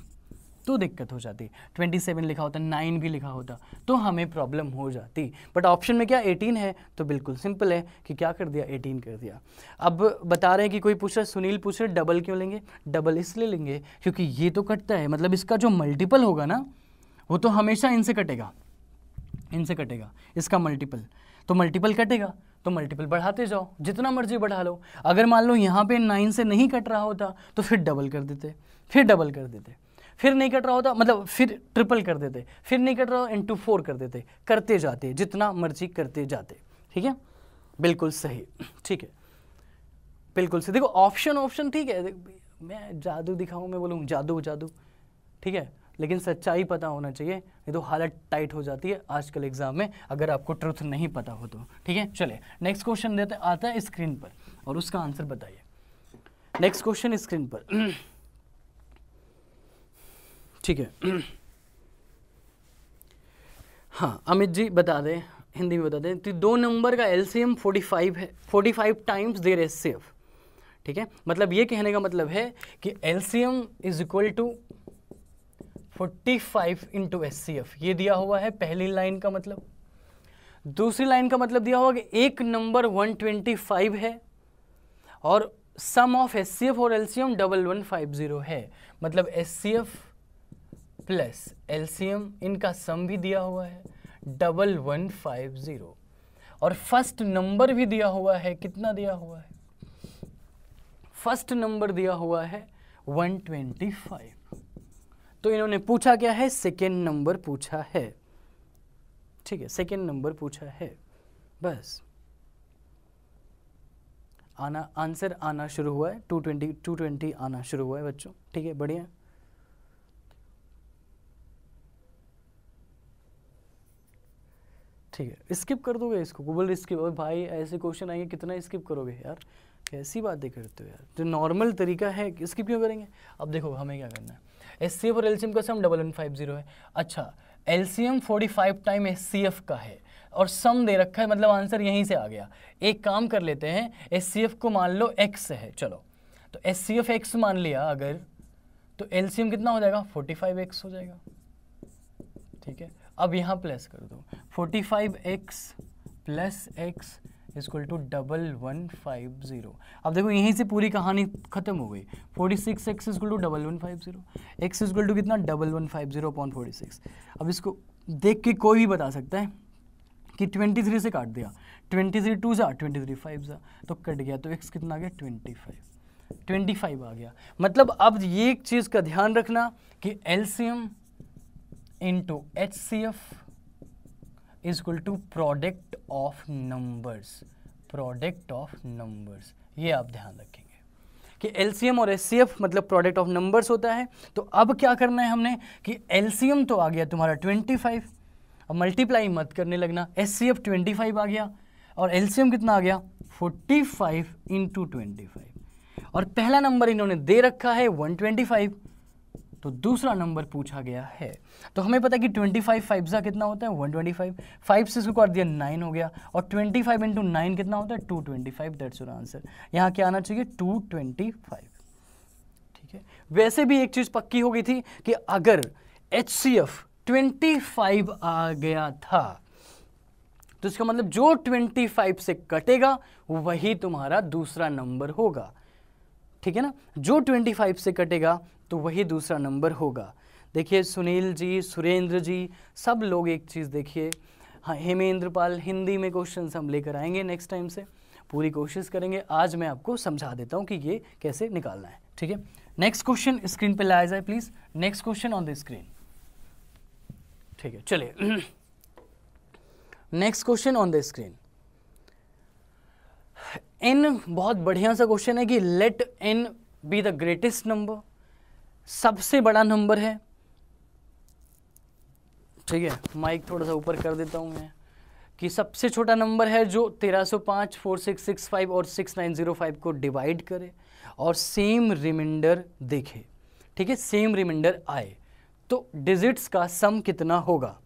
तो दिक्कत हो जाती 27 लिखा होता नाइन भी लिखा होता तो हमें प्रॉब्लम हो जाती बट ऑप्शन में क्या 18 है तो बिल्कुल सिंपल है कि क्या कर दिया 18 कर दिया अब बता रहे हैं कि कोई पूछ रहा सुनील पूछ रहे डबल क्यों लेंगे डबल इसलिए लेंगे क्योंकि ये तो कटता है मतलब इसका जो मल्टीपल होगा ना वो तो हमेशा इनसे कटेगा इनसे कटेगा इसका मल्टीपल तो मल्टीपल कटेगा तो मल्टीपल बढ़ाते जाओ जितना मर्जी बढ़ा लो अगर मान लो यहाँ पे नाइन से नहीं कट रहा होता तो फिर डबल कर देते फिर डबल कर देते फिर नहीं कट रहा होता मतलब फिर ट्रिपल कर देते फिर नहीं कट रहा इंटू फोर कर देते करते जाते जितना मर्जी करते जाते ठीक है बिल्कुल सही ठीक है बिल्कुल सही देखो ऑप्शन ऑप्शन ठीक है मैं जादू दिखाऊँ मैं बोलूँ जादू जादू ठीक है लेकिन सच्चाई पता होना चाहिए नहीं तो हालत टाइट हो जाती है आजकल एग्जाम में अगर आपको ट्रुथ नहीं पता हो तो ठीक है चले नेक्स्ट क्वेश्चन देते आता है स्क्रीन पर और उसका आंसर बताइए नेक्स्ट क्वेश्चन स्क्रीन पर ठीक है हाँ अमित जी बता दें हिंदी में बता दें तो दो नंबर का L C M forty five है forty five times their S C F ठीक है मतलब ये कहने का मतलब है कि L C M is equal to forty five into S C F ये दिया हुआ है पहली लाइन का मतलब दूसरी लाइन का मतलब दिया हुआ कि एक नंबर वन ट्वेंटी फाइव है और sum of S C F और L C M double one five zero है मतलब S C F plus LCM इनका सम भी दिया हुआ है डबल वन फाइव ज़ीरो और फर्स्ट नंबर भी दिया हुआ है कितना दिया हुआ है फर्स्ट नंबर दिया हुआ है फाइव तो इन्होंने पूछा क्या है सेकेंड नंबर पूछा है ठीक है सेकेंड नंबर पूछा है बस आना आंसर आना शुरू हुआ है 220 220 आना शुरू हुआ है बच्चों ठीक है बढ़िया ठीक है स्किप कर दोगे इसको गूगल स्किप और भाई ऐसे क्वेश्चन आएंगे कितना स्किप करोगे यार कैसी बातें करते हो यार जो नॉर्मल तरीका है स्किप क्यों करेंगे अब देखो हमें क्या करना है एस सी एफ और एल सी एम का sum double one five zero है अच्छा L C M forty five time S C F का है और सम दे रखा है मतलब आंसर यहीं से आ गया एक काम कर लेते हैं एस सी एफ को मान लो एक्स है चलो तो एस सी एफ एक्स मान लिया अगर तो एल सी एम कितना हो जाएगा फोर्टी फाइव एक्स हो जाएगा ठीक है अब यहाँ प्लस कर दो forty five x plus x is equal to double one five zero अब देखो यहीं से पूरी कहानी खत्म हो गई forty six x is equal to double one five zero x is equal to कितना double one five zero upon forty six अब इसको देख के कोई भी बता सकता है कि ट्वेंटी थ्री से काट दिया ट्वेंटी थ्री टू जा ट्वेंटी थ्री फाइव जा तो कट गया तो एक्स कितना आ गया ट्वेंटी फाइव ट्वेंटी फाइव आ गया मतलब अब ये एक चीज़ का ध्यान रखना कि LCM into HCF is equal to product of numbers product of numbers ये आप ध्यान रखेंगे कि LCM और HCF मतलब प्रोडक्ट ऑफ नंबर्स होता है तो अब क्या करना है हमने कि LCM तो आ गया तुम्हारा 25 अब मल्टीप्लाई मत करने लगना HCF 25 आ गया और LCM कितना आ गया 45 फाइव इंटू और पहला नंबर इन्होंने दे रखा है 125 तो दूसरा नंबर पूछा गया है तो हमें पता है कि 25 फाइव फाइव सा कितना होता है 125 ट्वेंटी फाइव फाइव से इसको काट दिया नाइन हो गया और 25 फाइव इंटू नाइन कितना होता है 225 twenty five that's your answer यहाँ क्या आना चाहिए 225 ठीक है वैसे भी एक चीज़ पक्की हो गई थी कि अगर एच सी एफ आ गया था तो इसका मतलब जो 25 से कटेगा वही तुम्हारा दूसरा नंबर होगा ठीक है ना जो 25 से कटेगा तो वही दूसरा नंबर होगा देखिए सुनील जी सुरेंद्र जी सब लोग एक चीज़ देखिए हाँ हेमेंद्र पाल हिंदी में क्वेश्चन हम लेकर आएंगे नेक्स्ट टाइम से पूरी कोशिश करेंगे आज मैं आपको समझा देता हूँ कि ये कैसे निकालना है ठीक है नेक्स्ट क्वेश्चन स्क्रीन पर लाया जाए please next question on the screen ठीक है चलिए next question on the screen एन बहुत बढ़िया सा क्वेश्चन है कि let n be the greatest number सबसे बड़ा नंबर है ठीक है माइक थोड़ा सा ऊपर कर देता हूँ मैं कि सबसे छोटा नंबर है जो 1305, 4665 और 6905 को डिवाइड करे और सेम रिमाइंडर देखे ठीक है सेम रिमाइंडर आए तो डिजिट्स का सम कितना होगा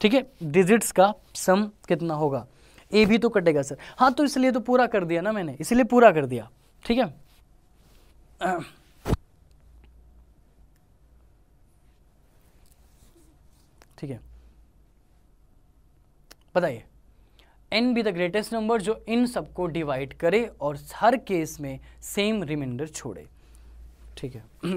ठीक है डिजिट्स का सम कितना होगा ए भी तो कटेगा सर हाँ तो इसलिए तो पूरा कर दिया ना मैंने इसलिए पूरा कर दिया ठीक है ठीक है बताइए n be the greatest number जो इन सबको डिवाइड करे और हर केस में सेम रिमाइंडर छोड़े ठीक है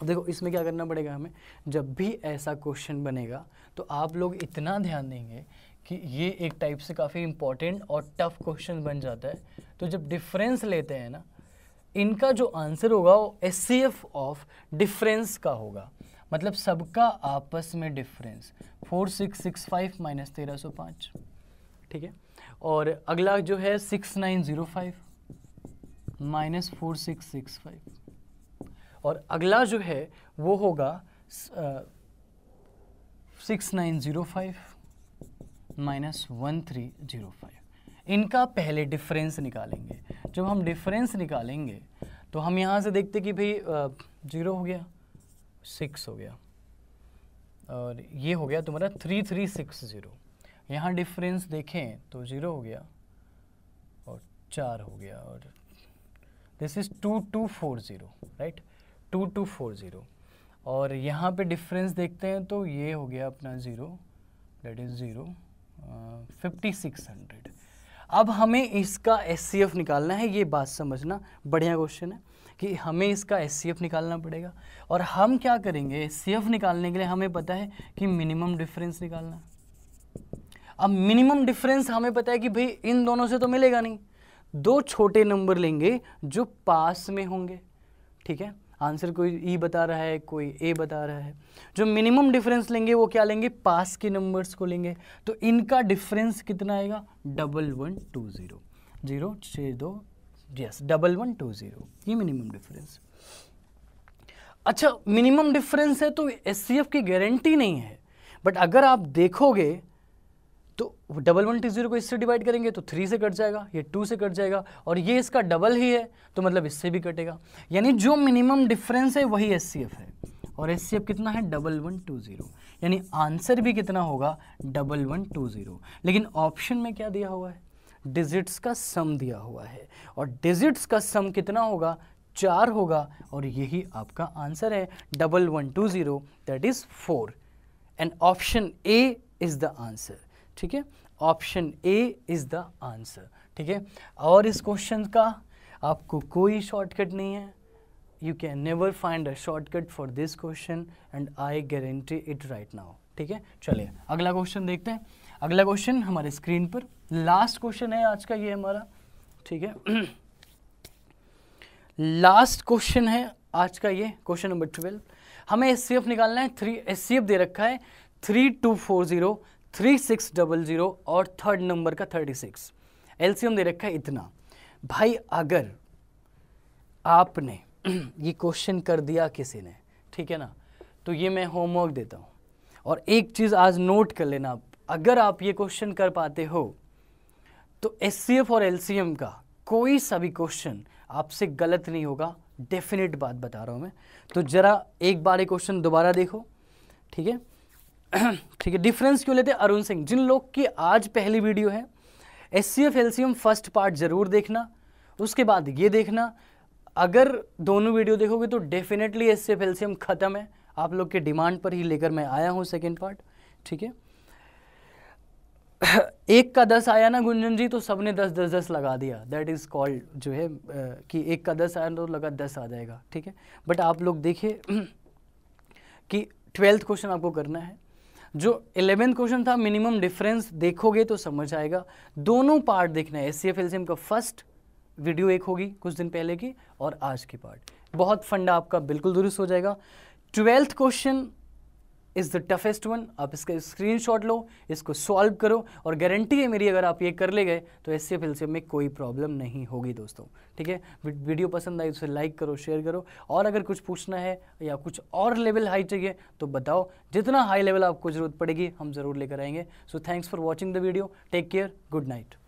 अब देखो इसमें क्या करना पड़ेगा हमें जब भी ऐसा क्वेश्चन बनेगा तो आप लोग इतना ध्यान देंगे कि ये एक टाइप से काफ़ी इंपॉर्टेंट और टफ क्वेश्चन बन जाता है तो जब डिफरेंस लेते हैं ना इनका जो आंसर होगा वो एस ऑफ डिफरेंस का होगा मतलब सबका आपस में difference four six six five minus तेरह सौ पाँच ठीक है और अगला जो है six nine zero five minus four six six five और अगला जो है वो होगा six nine zero five minus one three zero five इनका पहले डिफरेंस निकालेंगे जब हम डिफरेंस निकालेंगे तो हम यहाँ से देखते कि भाई ज़ीरो हो गया सिक्स हो गया और ये हो गया तुम्हारा थ्री थ्री सिक्स ज़ीरो यहाँ डिफरेंस देखें तो ज़ीरो हो गया और चार हो गया और this is two two four zero right two two four zero और यहाँ पे डिफरेंस देखते हैं तो ये हो गया अपना zero that is zero fifty six hundred अब हमें इसका एस निकालना है ये बात समझना बढ़िया क्वेश्चन है कि हमें इसका एस निकालना पड़ेगा और हम क्या करेंगे एस निकालने के लिए हमें पता है कि मिनिमम डिफरेंस निकालना अब मिनिमम डिफरेंस हमें पता है कि भाई इन दोनों से तो मिलेगा नहीं दो छोटे नंबर लेंगे जो पास में होंगे ठीक है आंसर कोई ई e बता रहा है कोई ए बता रहा है जो मिनिमम डिफरेंस लेंगे वो क्या लेंगे पास के नंबर्स को लेंगे तो इनका डिफरेंस कितना आएगा double one two zero zero छः दो yes double one two zero ये मिनिमम डिफरेंस अच्छा मिनिमम डिफरेंस है तो एस की गारंटी नहीं है बट अगर आप देखोगे तो डबल वन टू जीरो को इससे डिवाइड करेंगे तो थ्री से कट जाएगा ये टू से कट जाएगा और ये इसका डबल ही है तो मतलब इससे भी कटेगा यानी जो मिनिमम डिफरेंस है वही एस है और एस कितना है डबल वन टू ज़ीरो यानी आंसर भी कितना होगा डबल वन टू ज़ीरो लेकिन ऑप्शन में क्या दिया हुआ है डिजिट्स का सम दिया हुआ है और डिजिट्स का सम कितना होगा चार होगा और यही आपका आंसर है double one two zero that is four and option A is the answer ठीक है option A is the answer ठीक है और इस क्वेश्चन का आपको कोई शॉर्टकट नहीं है you can never find a shortcut for this question and I guarantee it right now ठीक है चलिए अगला क्वेश्चन देखते हैं अगला क्वेश्चन हमारे स्क्रीन पर लास्ट क्वेश्चन है आज का ये हमारा ठीक है लास्ट क्वेश्चन है आज का ये क्वेश्चन नंबर ट्वेल्व हमें एस निकालना है थ्री एस दे रखा है three two four zero three six double zero और थर्ड नंबर का थर्टी सिक्स एलसीएम दे रखा है इतना भाई अगर आपने ये क्वेश्चन कर दिया किसी ने ठीक है ना तो ये मैं होमवर्क देता हूँ और एक चीज़ आज नोट कर लेना आप अगर आप ये क्वेश्चन कर पाते हो तो एस सी एफ और एल सी एम का कोई सा भी क्वेश्चन आपसे गलत नहीं होगा डेफिनेट बात बता रहा हूँ मैं तो ज़रा एक बार ये क्वेश्चन दोबारा देखो ठीक है ठीक है डिफरेंस क्यों लेते हैं अरुण सिंह जिन लोग की आज पहली वीडियो है S C F L C M first part ज़रूर देखना उसके बाद ये देखना अगर दोनों वीडियो देखोगे तो definitely H C F L C M ख़त्म है आप लोग के डिमांड पर ही लेकर मैं आया हूँ सेकेंड पार्ट ठीक है एक का दस आया ना गुंजन जी तो सबने दस दस दस लगा दिया दैट इज़ कॉल्ड जो है कि एक का दस आया तो लगा दस आ जाएगा ठीक है बट आप लोग देखिए कि ट्वेल्थ क्वेश्चन आपको करना है जो इलेवेंथ क्वेश्चन था मिनिमम डिफरेंस देखोगे तो समझ आएगा दोनों पार्ट देखना है एस सी एफ एल का फर्स्ट वीडियो एक होगी कुछ दिन पहले की और आज की पार्ट बहुत फंडा आपका बिल्कुल दुरुस्त हो जाएगा twelfth question is the toughest one आप इसका स्क्रीनशॉट लो इसको सॉल्व करो और गारंटी है मेरी अगर आप ये कर ले गए तो एस सी में कोई प्रॉब्लम नहीं होगी दोस्तों ठीक है वीडियो पसंद आई तो उसे लाइक करो शेयर करो और अगर कुछ पूछना है या कुछ और लेवल हाई चाहिए तो बताओ जितना हाई लेवल आपको ज़रूरत पड़ेगी हम ज़रूर लेकर आएंगे so thanks for watching the video take care good night